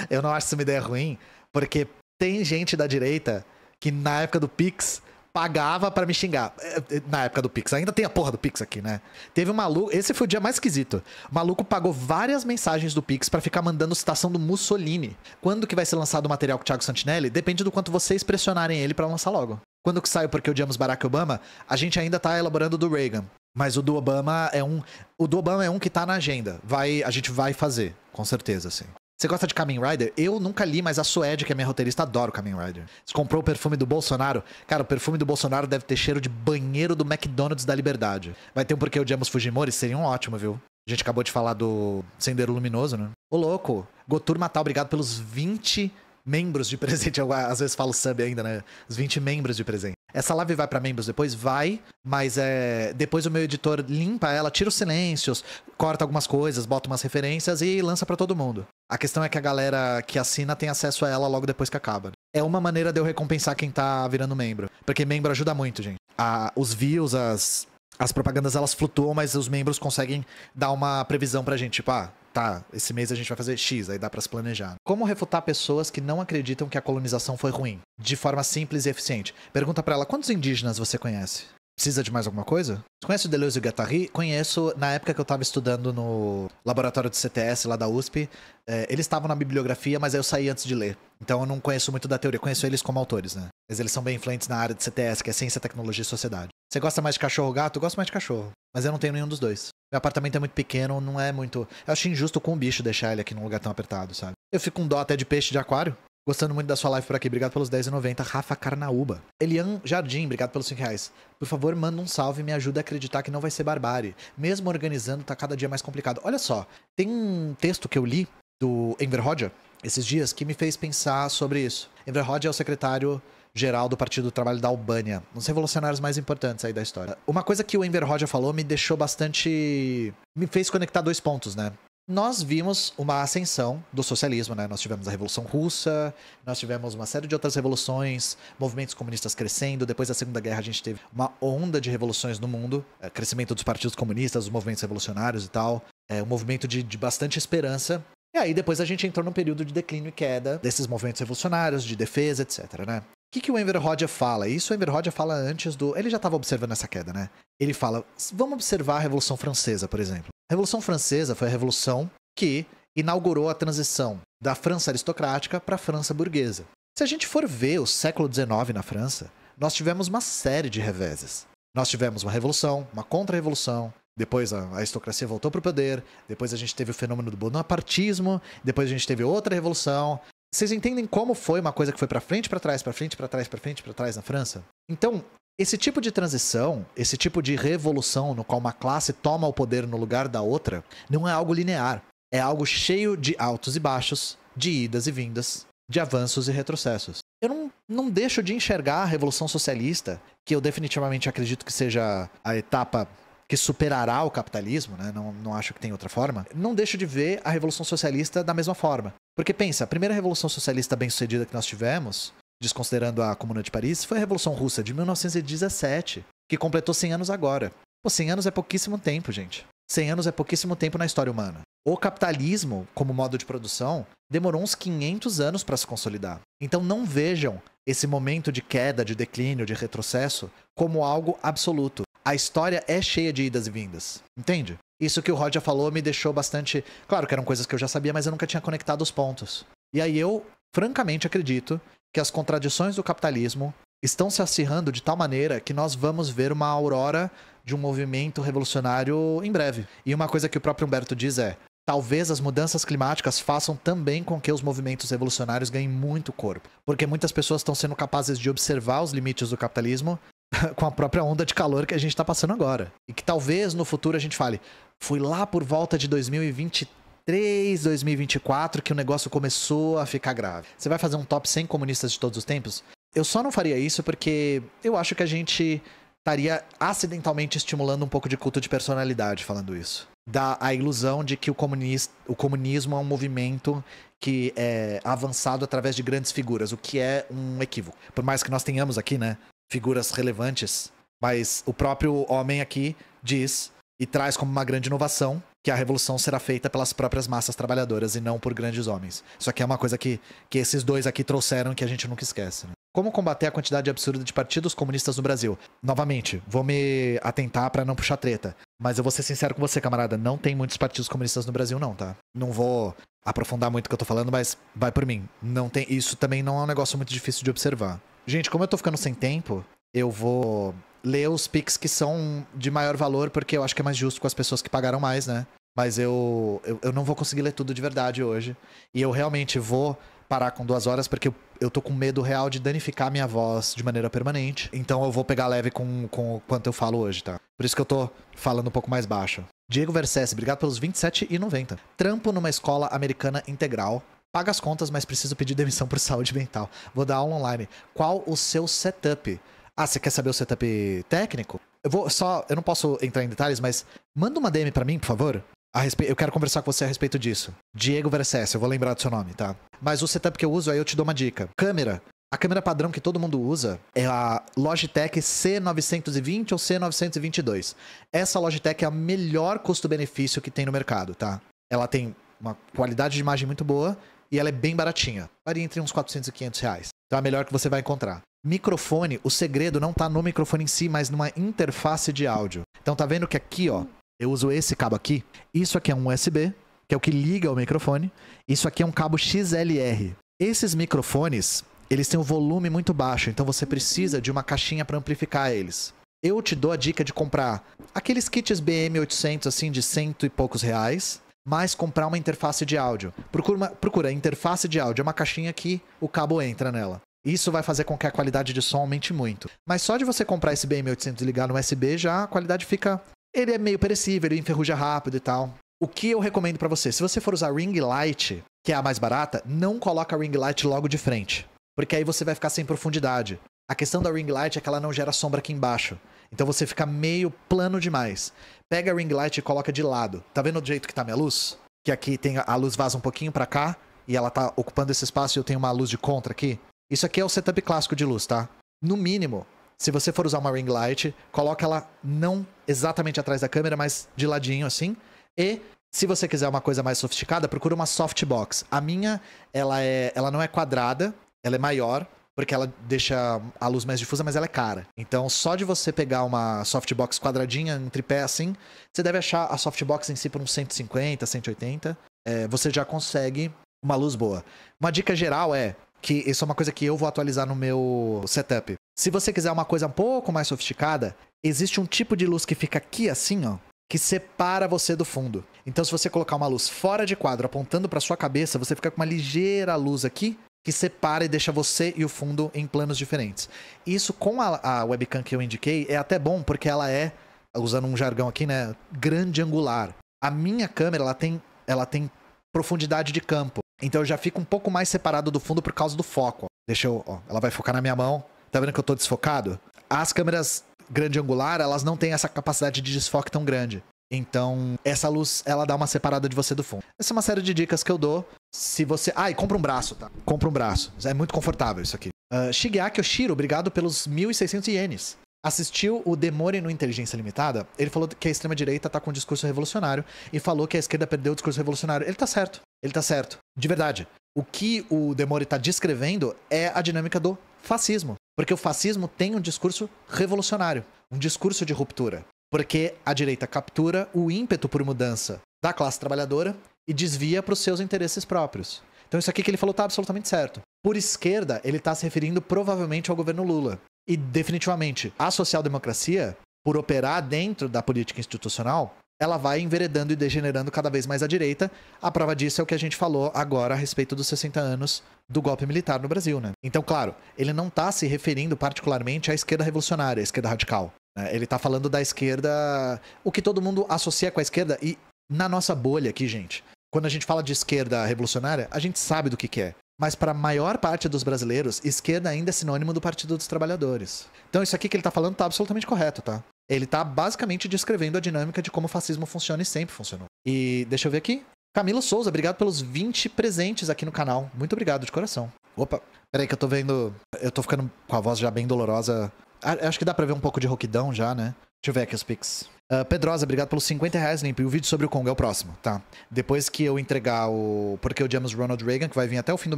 Eu não acho isso uma ideia ruim, porque tem gente da direita que na época do Pix pagava para me xingar. É, é, na época do Pix. Ainda tem a porra do Pix aqui, né? Teve um maluco. Esse foi o dia mais esquisito. O maluco pagou várias mensagens do Pix para ficar mandando citação do Mussolini. Quando que vai ser lançado o material com o Thiago Santinelli? Depende do quanto vocês pressionarem ele para lançar logo. Quando que sai o Porque Odiamos Barack Obama? A gente ainda tá elaborando do Reagan. Mas o do Obama é um. O do Obama é um que tá na agenda. Vai, a gente vai fazer, com certeza, assim. Você gosta de Kamen Rider? Eu nunca li, mas a Suede, que é minha roteirista, adora o Kamen Rider. Você comprou o perfume do Bolsonaro? Cara, o perfume do Bolsonaro deve ter cheiro de banheiro do McDonald's da Liberdade. Vai ter um porquê odiamos Fujimori? Seria um ótimo, viu? A gente acabou de falar do Sendeiro Luminoso, né? Ô, louco! Gotur Matal, obrigado pelos 20 membros de presente. Eu às vezes falo sub ainda, né? Os 20 membros de presente. Essa live vai para membros depois? Vai, mas é, depois o meu editor limpa ela, tira os silêncios, corta algumas coisas, bota umas referências e lança para todo mundo. A questão é que a galera que assina tem acesso a ela logo depois que acaba. É uma maneira de eu recompensar quem tá virando membro. Porque membro ajuda muito, gente. A, os views, as, as propagandas, elas flutuam, mas os membros conseguem dar uma previsão pra gente. Tipo, ah, tá, esse mês a gente vai fazer X, aí dá para se planejar. Como refutar pessoas que não acreditam que a colonização foi ruim? De forma simples e eficiente. Pergunta para ela quantos indígenas você conhece? Precisa de mais alguma coisa? Conhece o Deleuze e o Guattari? Conheço, na época que eu estava estudando no laboratório de CTS lá da USP, é, eh, eles estavam na bibliografia, mas eu saí antes de ler. Então eu não conheço muito da teoria, conheço eles como autores, né? Mas eles são bem influentes na área de CTS, que é Ciência, Tecnologia e Sociedade. Você gosta mais de cachorro ou gato? Eu gosto mais de cachorro, mas eu não tenho nenhum dos dois. Meu apartamento é muito pequeno, não é muito. Eu acho injusto com o bicho deixar ele aqui num lugar tão apertado, sabe? Eu fico com dó até de peixe de aquário. Gostando muito da sua live por aqui. Obrigado pelos 10,90. Rafa Carnaúba. Elian Jardim, obrigado pelos 5 reais. Por favor, manda um salve e me ajuda a acreditar que não vai ser barbárie. Mesmo organizando, tá cada dia mais complicado. Olha só, tem um texto que eu li do Enver Roger esses dias que me fez pensar sobre isso. Enver Roger é o secretário geral do Partido do Trabalho da Albânia, um dos revolucionários mais importantes aí da história. Uma coisa que o Enver Roger falou me deixou bastante. me fez conectar dois pontos, né? Nós vimos uma ascensão do socialismo, né? Nós tivemos a Revolução Russa, nós tivemos uma série de outras revoluções, movimentos comunistas crescendo. Depois da Segunda Guerra, a gente teve uma onda de revoluções no mundo, é, crescimento dos partidos comunistas, dos movimentos revolucionários e tal. É um movimento de, de bastante esperança. E aí depois a gente entrou num período de declínio e queda desses movimentos revolucionários, de defesa, etc, né? que, que o Enver Rodia fala? Isso o Enver Rodia fala antes do. Ele já estava observando essa queda, né? Ele fala: vamos observar a Revolução Francesa, por exemplo. A Revolução Francesa foi a revolução que inaugurou a transição da França aristocrática para a França burguesa. Se a gente for ver o século XIX na França, nós tivemos uma série de reveses. Nós tivemos uma revolução, uma contra-revolução, depois a aristocracia voltou para o poder, depois a gente teve o fenômeno do bonapartismo, depois a gente teve outra revolução, vocês entendem como foi uma coisa que foi para frente, para trás, para frente, para trás, para frente, para trás na França? Então, esse tipo de transição, esse tipo de revolução no qual uma classe toma o poder no lugar da outra, não é algo linear. É algo cheio de altos e baixos, de idas e vindas, de avanços e retrocessos. Eu não, não deixo de enxergar a Revolução Socialista, que eu definitivamente acredito que seja a etapa que superará o capitalismo, né? não, não acho que tem outra forma, não deixo de ver a Revolução Socialista da mesma forma. Porque pensa, a primeira revolução socialista bem-sucedida que nós tivemos, desconsiderando a Comuna de Paris, foi a Revolução Russa de 1917, que completou 100 anos agora. Pô, 100 anos é pouquíssimo tempo, gente. 100 anos é pouquíssimo tempo na história humana. O capitalismo, como modo de produção, demorou uns 500 anos para se consolidar. Então não vejam esse momento de queda, de declínio, de retrocesso como algo absoluto. A história é cheia de idas e vindas, entende? Isso que o Roger falou me deixou bastante. Claro que eram coisas que eu já sabia, mas eu nunca tinha conectado os pontos. E aí eu, francamente, acredito que as contradições do capitalismo estão se acirrando de tal maneira que nós vamos ver uma aurora de um movimento revolucionário em breve. E uma coisa que o próprio Humberto diz é: talvez as mudanças climáticas façam também com que os movimentos revolucionários ganhem muito corpo, porque muitas pessoas estão sendo capazes de observar os limites do capitalismo com a própria onda de calor que a gente está passando agora. E que talvez no futuro a gente fale, foi lá por volta de 2023, 2024 que o negócio começou a ficar grave. Você vai fazer um top 100 comunistas de todos os tempos? Eu só não faria isso porque eu acho que a gente estaria acidentalmente estimulando um pouco de culto de personalidade falando isso. Dá a ilusão de que o, comunis o comunismo é um movimento que é avançado através de grandes figuras, o que é um equívoco. Por mais que nós tenhamos aqui, né, figuras relevantes, mas o próprio homem aqui diz e traz como uma grande inovação que a revolução será feita pelas próprias massas trabalhadoras e não por grandes homens. Isso aqui é uma coisa que, que esses dois aqui trouxeram que a gente nunca esquece. Né? Como combater a quantidade absurda de partidos comunistas no Brasil? Novamente, vou me atentar para não puxar treta. Mas eu vou ser sincero com você, camarada. Não tem muitos partidos comunistas no Brasil, não, tá? Não vou aprofundar muito o que eu tô falando, mas vai por mim. Não tem. Isso também não é um negócio muito difícil de observar. Gente, como eu tô ficando sem tempo, eu vou ler os picks que são de maior valor, porque eu acho que é mais justo com as pessoas que pagaram mais, né? Mas eu, eu, eu não vou conseguir ler tudo de verdade hoje. E eu realmente vou parar com duas horas, porque eu, eu tô com medo real de danificar minha voz de maneira permanente. Então eu vou pegar leve com, com o quanto eu falo hoje, tá? Por isso que eu tô falando um pouco mais baixo. Diego Versace, obrigado pelos 27,90. Trampo numa escola americana integral Paga as contas, mas preciso pedir demissão por saúde mental. Vou dar aula online. Qual o seu setup? Ah, você quer saber o setup técnico? Eu vou só, eu não posso entrar em detalhes, mas manda uma DM para mim, por favor. A respe... Eu quero conversar com você a respeito disso. Diego Versace. eu vou lembrar do seu nome, tá? Mas o setup que eu uso, aí eu te dou uma dica. Câmera. A câmera padrão que todo mundo usa é a Logitech C920 ou C922. Essa Logitech é a melhor custo-benefício que tem no mercado, tá? Ela tem uma qualidade de imagem muito boa e ela é bem baratinha. Varia entre uns 400 e 500 reais. Então é a melhor que você vai encontrar. Microfone, o segredo não tá no microfone em si, mas numa interface de áudio. Então tá vendo que aqui, ó, eu uso esse cabo aqui. Isso aqui é um USB, que é o que liga o microfone. Isso aqui é um cabo XLR. Esses microfones, eles têm um volume muito baixo, então você precisa de uma caixinha para amplificar eles. Eu te dou a dica de comprar aqueles kits BM800 assim de cento e poucos reais, mais comprar uma interface de áudio. Procura, uma, procura interface de áudio, é uma caixinha que o cabo entra nela. Isso vai fazer com que a qualidade de som aumente muito. Mas só de você comprar esse BM800 e ligar no USB, já a qualidade fica. Ele é meio perecível, ele enferruja rápido e tal. O que eu recomendo para você? Se você for usar Ring Light, que é a mais barata, não coloca a Ring Light logo de frente. Porque aí você vai ficar sem profundidade. A questão da Ring Light é que ela não gera sombra aqui embaixo. Então você fica meio plano demais. Pega a ring light e coloca de lado. Tá vendo o jeito que tá minha luz? Que aqui tem a luz vaza um pouquinho para cá e ela tá ocupando esse espaço e eu tenho uma luz de contra aqui. Isso aqui é o setup clássico de luz, tá? No mínimo, se você for usar uma ring light, coloca ela não exatamente atrás da câmera, mas de ladinho assim. E se você quiser uma coisa mais sofisticada, procura uma softbox. A minha, ela é, ela não é quadrada, ela é maior, porque ela deixa a luz mais difusa, mas ela é cara. Então, só de você pegar uma softbox quadradinha, um tripé assim, você deve achar a softbox em si por uns 150, 180. É, você já consegue uma luz boa. Uma dica geral é que isso é uma coisa que eu vou atualizar no meu setup. Se você quiser uma coisa um pouco mais sofisticada, existe um tipo de luz que fica aqui assim, ó, que separa você do fundo. Então, se você colocar uma luz fora de quadro apontando para sua cabeça, você fica com uma ligeira luz aqui que separa e deixa você e o fundo em planos diferentes. Isso com a, a, webcam que eu indiquei é até bom porque ela é, usando um jargão aqui, né, grande angular. A minha câmera ela tem, ela tem profundidade de campo, então eu já fico um pouco mais separado do fundo por causa do foco. Deixa eu, ó, ela vai focar na minha mão. Tá vendo que eu tô desfocado? As câmeras grande angular, elas não têm essa capacidade de desfoque tão grande. Então, essa luz, ela dá uma separada de você do fundo. Essa é uma série de dicas que eu dou. Se você. Ah, e compra um braço, tá? Compra um braço. É muito confortável isso aqui. Uh, Shigeaki Oshiro, obrigado pelos 1.600 ienes. Assistiu o Demore no Inteligência Limitada? Ele falou que a extrema-direita tá com um discurso revolucionário e falou que a esquerda perdeu o discurso revolucionário. Ele tá certo. Ele tá certo. De verdade. O que o Demore tá descrevendo é a dinâmica do fascismo. Porque o fascismo tem um discurso revolucionário, um discurso de ruptura. Porque a direita captura o ímpeto por mudança da classe trabalhadora e desvia para os seus interesses próprios. Então isso aqui que ele falou está absolutamente certo. Por esquerda, ele está se referindo provavelmente ao governo Lula. E definitivamente, a social-democracia, por operar dentro da política institucional, ela vai enveredando e degenerando cada vez mais à direita. A prova disso é o que a gente falou agora a respeito dos 60 anos do golpe militar no Brasil, né? Então, claro, ele não está se referindo particularmente à esquerda revolucionária, à esquerda radical. Né? Ele está falando da esquerda, o que todo mundo associa com a esquerda e na nossa bolha aqui, gente. Quando a gente fala de esquerda revolucionária, a gente sabe do que, que é. Mas para a maior parte dos brasileiros, esquerda ainda é sinônimo do Partido dos Trabalhadores. Então isso aqui que ele está falando está absolutamente correto, tá? Ele está basicamente descrevendo a dinâmica de como o fascismo funciona e sempre funcionou. E deixa eu ver aqui. Camilo Souza, obrigado pelos 20 presentes aqui no canal. Muito obrigado de coração. Opa, peraí que eu tô vendo. Eu tô ficando com a voz já bem dolorosa. Acho que dá pra ver um pouco de roquidão já, né? Deixa eu ver aqui os pics. Uh, Pedrosa, obrigado pelos 50 reais, Limp. E o vídeo sobre o Congo é o próximo, tá? Depois que eu entregar o Porque Odiamos Ronald Reagan, que vai vir até o fim do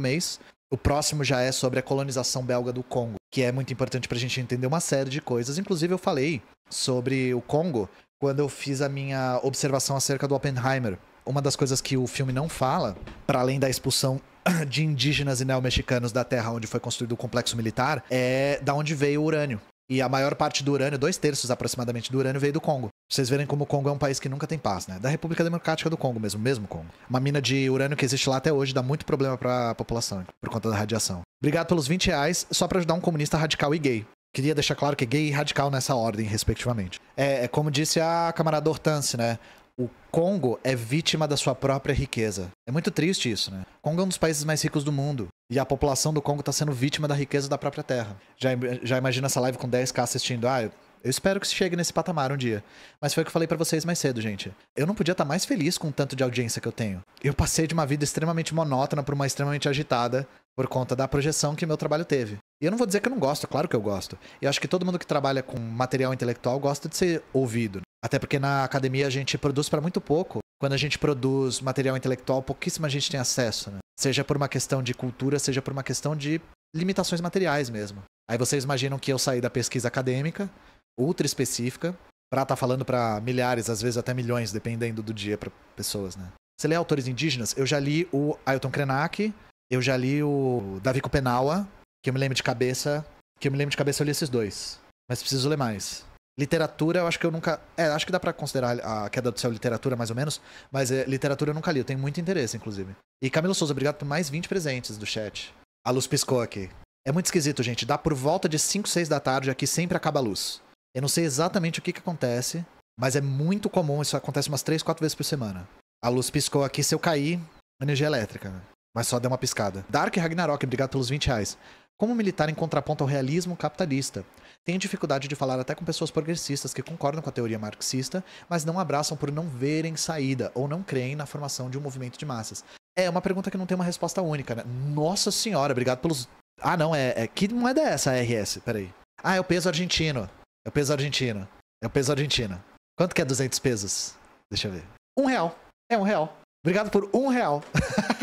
mês, o próximo já é sobre a colonização belga do Congo, que é muito importante pra gente entender uma série de coisas. Inclusive, eu falei sobre o Congo quando eu fiz a minha observação acerca do Oppenheimer. Uma das coisas que o filme não fala, para além da expulsão de indígenas e neo-mexicanos da terra onde foi construído o complexo militar, é da onde veio o urânio. E a maior parte do urânio, dois terços aproximadamente do urânio, veio do Congo. Vocês verem como o Congo é um país que nunca tem paz, né? Da República Democrática do Congo mesmo, mesmo Congo. Uma mina de urânio que existe lá até hoje dá muito problema para a população, por conta da radiação. Obrigado pelos 20 reais, só para ajudar um comunista radical e gay. Queria deixar claro que é gay e radical nessa ordem, respectivamente. É, é como disse a camarada Hortense, né? o Congo é vítima da sua própria riqueza. É muito triste isso, né? O Congo é um dos países mais ricos do mundo. E a população do Congo está sendo vítima da riqueza da própria terra. Já, já imagina essa live com 10k assistindo. Ah, eu, eu espero que se chegue nesse patamar um dia. Mas foi o que eu falei para vocês mais cedo, gente. Eu não podia estar tá mais feliz com o tanto de audiência que eu tenho. Eu passei de uma vida extremamente monótona para uma extremamente agitada por conta da projeção que meu trabalho teve. E eu não vou dizer que eu não gosto, claro que eu gosto. Eu acho que todo mundo que trabalha com material intelectual gosta de ser ouvido. Né? Até porque na academia a gente produz para muito pouco. Quando a gente produz material intelectual, pouquíssima gente tem acesso, né? Seja por uma questão de cultura, seja por uma questão de limitações materiais mesmo. Aí vocês imaginam que eu saí da pesquisa acadêmica, ultra específica, pra estar tá falando para milhares, às vezes até milhões, dependendo do dia para pessoas, né? Você lê autores indígenas? Eu já li o Ailton Krenak, eu já li o Davi Kopenawa, que eu me lembro de cabeça, que eu me lembro de cabeça eu li esses dois, mas preciso ler mais. Literatura, eu acho que eu nunca. É, acho que dá para considerar a queda do céu literatura, mais ou menos. Mas é, literatura eu nunca li, eu tenho muito interesse, inclusive. E Camilo Souza, obrigado por mais 20 presentes do chat. A luz piscou aqui. É muito esquisito, gente. Dá por volta de 5, 6 da tarde, aqui sempre acaba a luz. Eu não sei exatamente o que, que acontece, mas é muito comum, isso acontece umas 3, 4 vezes por semana. A luz piscou aqui, se eu cair, energia elétrica. Né? Mas só deu uma piscada. Dark Ragnarok, obrigado pelos 20 reais. Como militar em contraponto ao realismo capitalista. Tenho dificuldade de falar até com pessoas progressistas que concordam com a teoria marxista, mas não abraçam por não verem saída ou não creem na formação de um movimento de massas. É uma pergunta que não tem uma resposta única, né? Nossa senhora, obrigado pelos. Ah, não, é. é... Que moeda é essa, RS? Peraí. Ah, é o peso argentino. É o peso argentino. É o peso argentino. Quanto que é 200 pesos? Deixa eu ver. Um real. É um real. Obrigado por um real.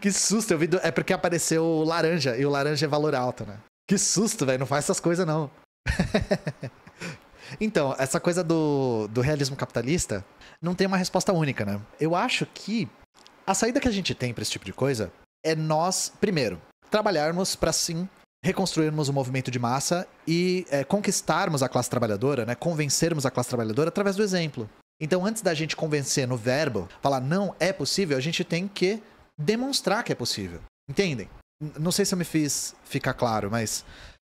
Que susto, eu vi. Do... É porque apareceu o laranja e o laranja é valor alto, né? Que susto, velho. Não faz essas coisas, não. então, essa coisa do, do realismo capitalista não tem uma resposta única, né? Eu acho que a saída que a gente tem para esse tipo de coisa é nós, primeiro, trabalharmos para sim reconstruirmos o movimento de massa e é, conquistarmos a classe trabalhadora, né? Convencermos a classe trabalhadora através do exemplo. Então, antes da gente convencer no verbo, falar não é possível, a gente tem que demonstrar que é possível. Entendem? Não sei se eu me fiz ficar claro, mas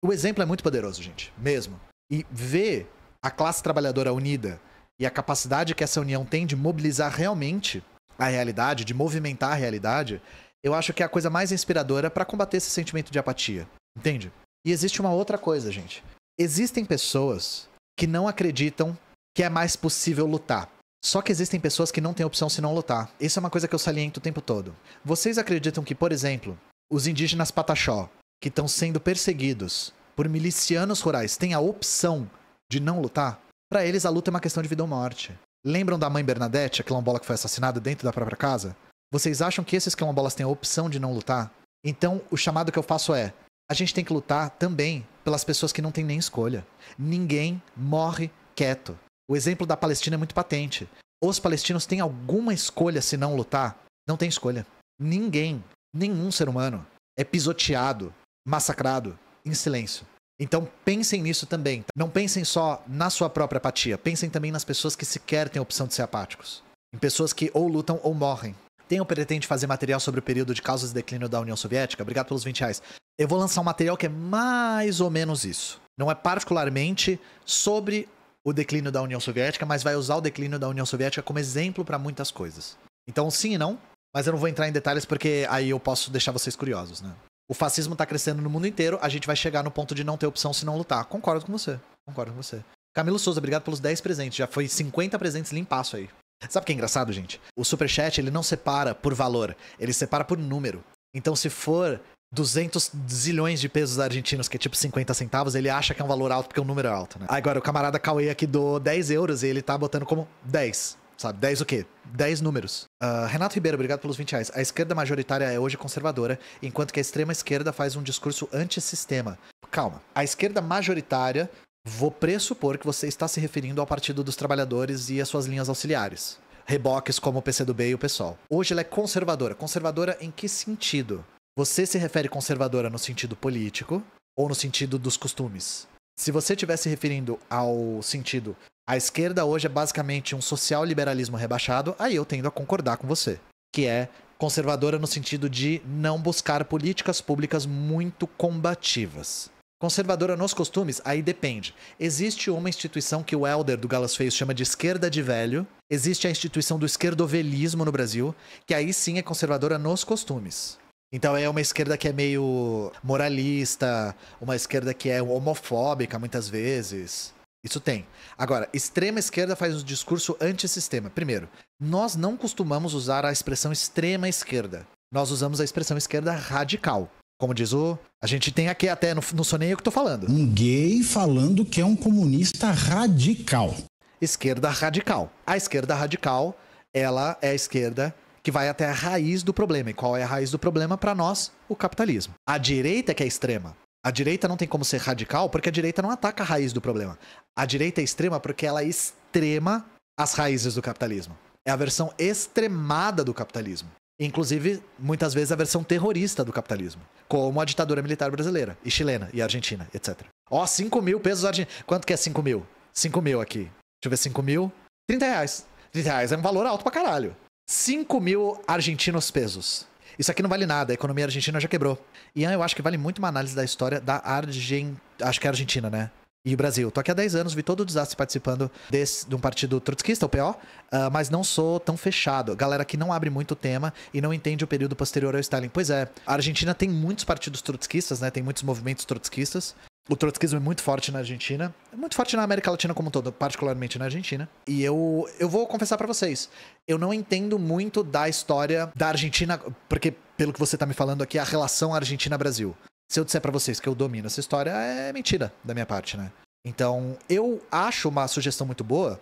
o exemplo é muito poderoso, gente, mesmo. E ver a classe trabalhadora unida e a capacidade que essa união tem de mobilizar realmente a realidade, de movimentar a realidade, eu acho que é a coisa mais inspiradora para combater esse sentimento de apatia, entende? E existe uma outra coisa, gente. Existem pessoas que não acreditam que é mais possível lutar. Só que existem pessoas que não têm opção se não lutar. Isso é uma coisa que eu saliento o tempo todo. Vocês acreditam que, por exemplo, os indígenas pataxó, que estão sendo perseguidos por milicianos rurais, têm a opção de não lutar? Para eles, a luta é uma questão de vida ou morte. Lembram da mãe Bernadette, a quilombola que foi assassinada dentro da própria casa? Vocês acham que esses quilombolas têm a opção de não lutar? Então, o chamado que eu faço é: a gente tem que lutar também pelas pessoas que não têm nem escolha. Ninguém morre quieto. O exemplo da Palestina é muito patente. Os palestinos têm alguma escolha se não lutar? Não tem escolha. Ninguém, nenhum ser humano é pisoteado, massacrado, em silêncio. Então pensem nisso também. Não pensem só na sua própria apatia, pensem também nas pessoas que sequer têm a opção de ser apáticos. Em pessoas que ou lutam ou morrem. Tenho pretende fazer material sobre o período de causas e declínio da União Soviética? Obrigado pelos 20 reais. Eu vou lançar um material que é mais ou menos isso. Não é particularmente sobre o declínio da União Soviética, mas vai usar o declínio da União Soviética como exemplo para muitas coisas. Então, sim e não, mas eu não vou entrar em detalhes porque aí eu posso deixar vocês curiosos, né? O fascismo tá crescendo no mundo inteiro, a gente vai chegar no ponto de não ter opção se não lutar. Concordo com você. Concordo com você. Camilo Souza, obrigado pelos 10 presentes. Já foi 50 presentes limpaço aí. Sabe o que é engraçado, gente? O Superchat, ele não separa por valor, ele separa por número. Então, se for 200 zilhões de pesos argentinos, que é tipo 50 centavos, ele acha que é um valor alto porque o é um número é alto, né? Agora, o camarada Cauê aqui do 10 euros e ele tá botando como 10, sabe? 10 o quê? 10 números. Uh, Renato Ribeiro, obrigado pelos 20 reais. A esquerda majoritária é hoje conservadora, enquanto que a extrema esquerda faz um discurso antissistema. Calma. A esquerda majoritária, vou pressupor que você está se referindo ao Partido dos Trabalhadores e as suas linhas auxiliares reboques como o PCdoB e o PSOL. Hoje ela é conservadora. Conservadora em que sentido? Você se refere conservadora no sentido político ou no sentido dos costumes? Se você estivesse referindo ao sentido a esquerda hoje é basicamente um social-liberalismo rebaixado, aí eu tendo a concordar com você, que é conservadora no sentido de não buscar políticas públicas muito combativas. Conservadora nos costumes, aí depende. Existe uma instituição que o Elder do Galas Feios chama de esquerda de velho, existe a instituição do esquerdovelismo no Brasil, que aí sim é conservadora nos costumes. Então é uma esquerda que é meio moralista, uma esquerda que é homofóbica muitas vezes. Isso tem. Agora, extrema esquerda faz um discurso antissistema. Primeiro, nós não costumamos usar a expressão extrema esquerda. Nós usamos a expressão esquerda radical. Como diz o. A gente tem aqui até, no não sou que eu que tô falando. Um gay falando que é um comunista radical. Esquerda radical. A esquerda radical, ela é a esquerda que vai até a raiz do problema. E qual é a raiz do problema? Para nós, o capitalismo. A direita que é extrema. A direita não tem como ser radical porque a direita não ataca a raiz do problema. A direita é extrema porque ela extrema as raízes do capitalismo. É a versão extremada do capitalismo. Inclusive, muitas vezes, a versão terrorista do capitalismo, como a ditadura militar brasileira, e chilena, e argentina, etc. Ó, oh, 5 mil pesos argentinos. Quanto que é 5 mil? 5 mil aqui. Deixa eu ver, 5 mil. 30 reais. 30 reais é um valor alto pra caralho. 5 mil argentinos pesos. Isso aqui não vale nada, a economia argentina já quebrou. Ian, eu acho que vale muito uma análise da história da Argentina. Acho que é a Argentina, né? E o Brasil. Tô aqui há 10 anos, vi todo o desastre participando desse, de um partido trotskista, o PO, uh, ah, mas não sou tão fechado. Galera que não abre muito o tema e não entende o período posterior ao Stalin. Pois é, a Argentina tem muitos partidos trotskistas, né? Tem muitos movimentos trotskistas. O trotskismo é muito forte na Argentina, é muito forte na América Latina como um todo, particularmente na Argentina. E eu, eu vou confessar para vocês, eu não entendo muito da história da Argentina, porque pelo que você tá me falando aqui, a relação Argentina-Brasil. Se eu disser para vocês que eu domino essa história, é mentira da minha parte, né? Então, eu acho uma sugestão muito boa,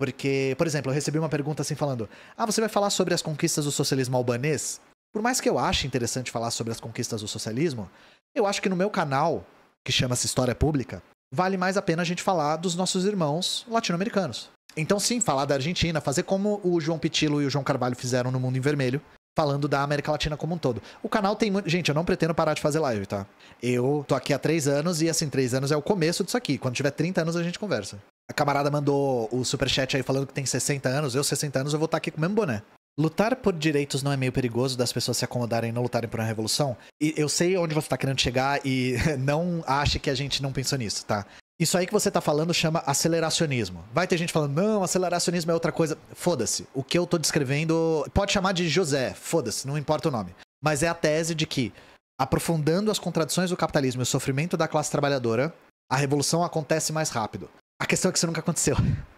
porque, por exemplo, eu recebi uma pergunta assim falando: "Ah, você vai falar sobre as conquistas do socialismo albanês?" Por mais que eu ache interessante falar sobre as conquistas do socialismo, eu acho que no meu canal que chama-se História Pública, vale mais a pena a gente falar dos nossos irmãos latino-americanos. Então, sim, falar da Argentina, fazer como o João Pitilo e o João Carvalho fizeram no Mundo em Vermelho, falando da América Latina como um todo. O canal tem muito. Gente, eu não pretendo parar de fazer live, tá? Eu tô aqui há três anos e, assim, três anos é o começo disso aqui. Quando tiver 30 anos, a gente conversa. A camarada mandou o superchat aí falando que tem 60 anos. Eu, 60 anos, eu vou estar tá aqui com o mesmo boné. Lutar por direitos não é meio perigoso das pessoas se acomodarem e não lutarem por uma revolução? E eu sei onde você está querendo chegar e não ache que a gente não pensou nisso, tá? Isso aí que você tá falando chama aceleracionismo. Vai ter gente falando, não, aceleracionismo é outra coisa. Foda-se. O que eu tô descrevendo. Pode chamar de José, foda-se, não importa o nome. Mas é a tese de que, aprofundando as contradições do capitalismo e o sofrimento da classe trabalhadora, a revolução acontece mais rápido. A questão é que isso nunca aconteceu.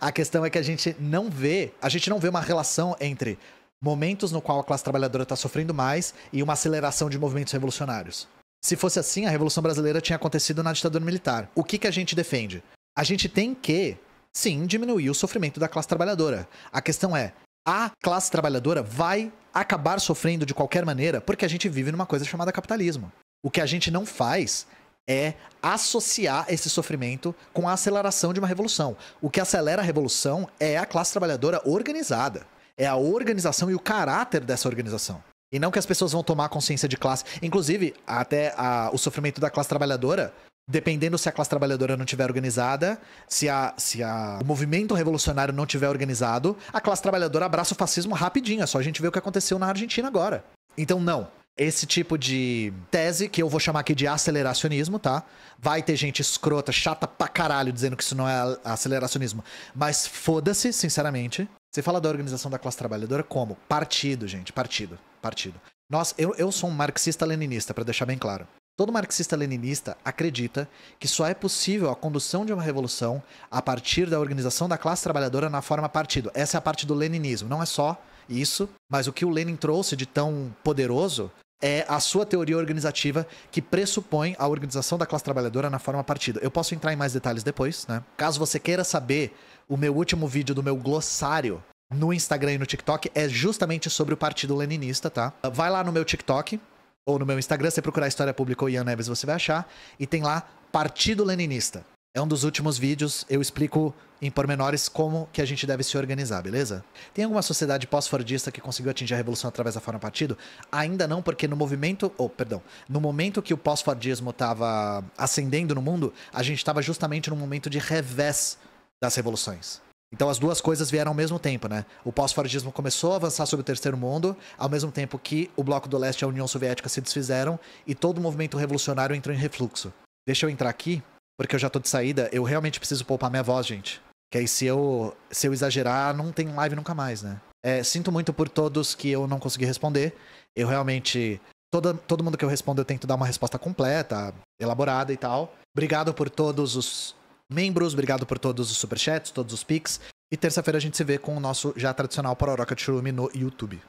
A questão é que a gente não vê, a gente não vê uma relação entre momentos no qual a classe trabalhadora está sofrendo mais e uma aceleração de movimentos revolucionários. Se fosse assim, a Revolução Brasileira tinha acontecido na ditadura militar. O que, que a gente defende? A gente tem que, sim, diminuir o sofrimento da classe trabalhadora. A questão é, a classe trabalhadora vai acabar sofrendo de qualquer maneira porque a gente vive numa coisa chamada capitalismo. O que a gente não faz é associar esse sofrimento com a aceleração de uma revolução. O que acelera a revolução é a classe trabalhadora organizada. É a organização e o caráter dessa organização. E não que as pessoas vão tomar consciência de classe. Inclusive, até a, o sofrimento da classe trabalhadora, dependendo se a classe trabalhadora não tiver organizada, se, a, se a, o movimento revolucionário não tiver organizado, a classe trabalhadora abraça o fascismo rapidinho. É só a gente ver o que aconteceu na Argentina agora. Então, não esse tipo de tese, que eu vou chamar aqui de aceleracionismo, tá? Vai ter gente escrota, chata pra caralho, dizendo que isso não é aceleracionismo. Mas foda-se, sinceramente. Você fala da organização da classe trabalhadora como? Partido, gente. Partido. Partido. Nossa, eu, eu sou um marxista-leninista, para deixar bem claro. Todo marxista-leninista acredita que só é possível a condução de uma revolução a partir da organização da classe trabalhadora na forma partido. Essa é a parte do leninismo. Não é só isso, mas o que o Lenin trouxe de tão poderoso é a sua teoria organizativa que pressupõe a organização da classe trabalhadora na forma partida. Eu posso entrar em mais detalhes depois, né? Caso você queira saber, o meu último vídeo do meu glossário no Instagram e no TikTok é justamente sobre o Partido Leninista, tá? Vai lá no meu TikTok ou no meu Instagram, você procurar História Pública ou Ian Neves, você vai achar, e tem lá Partido Leninista. É um dos últimos vídeos, eu explico em pormenores como que a gente deve se organizar, beleza? Tem alguma sociedade pós-fordista que conseguiu atingir a revolução através da forma partido? Ainda não, porque no movimento, ou oh, perdão, no momento que o pós-fordismo estava ascendendo no mundo, a gente estava justamente no momento de revés das revoluções. Então as duas coisas vieram ao mesmo tempo, né? O pós-fordismo começou a avançar sobre o terceiro mundo, ao mesmo tempo que o Bloco do Leste e a União Soviética se desfizeram e todo o movimento revolucionário entrou em refluxo. Deixa eu entrar aqui porque eu já tô de saída, eu realmente preciso poupar minha voz, gente. Que aí se eu, se eu exagerar, não tem live nunca mais, né? É, sinto muito por todos que eu não consegui responder. Eu realmente. todo todo mundo que eu respondo, eu tento dar uma resposta completa, elaborada e tal. Obrigado por todos os membros, obrigado por todos os superchats, todos os pics. E terça-feira a gente se vê com o nosso já tradicional Pororoca de Churume no YouTube.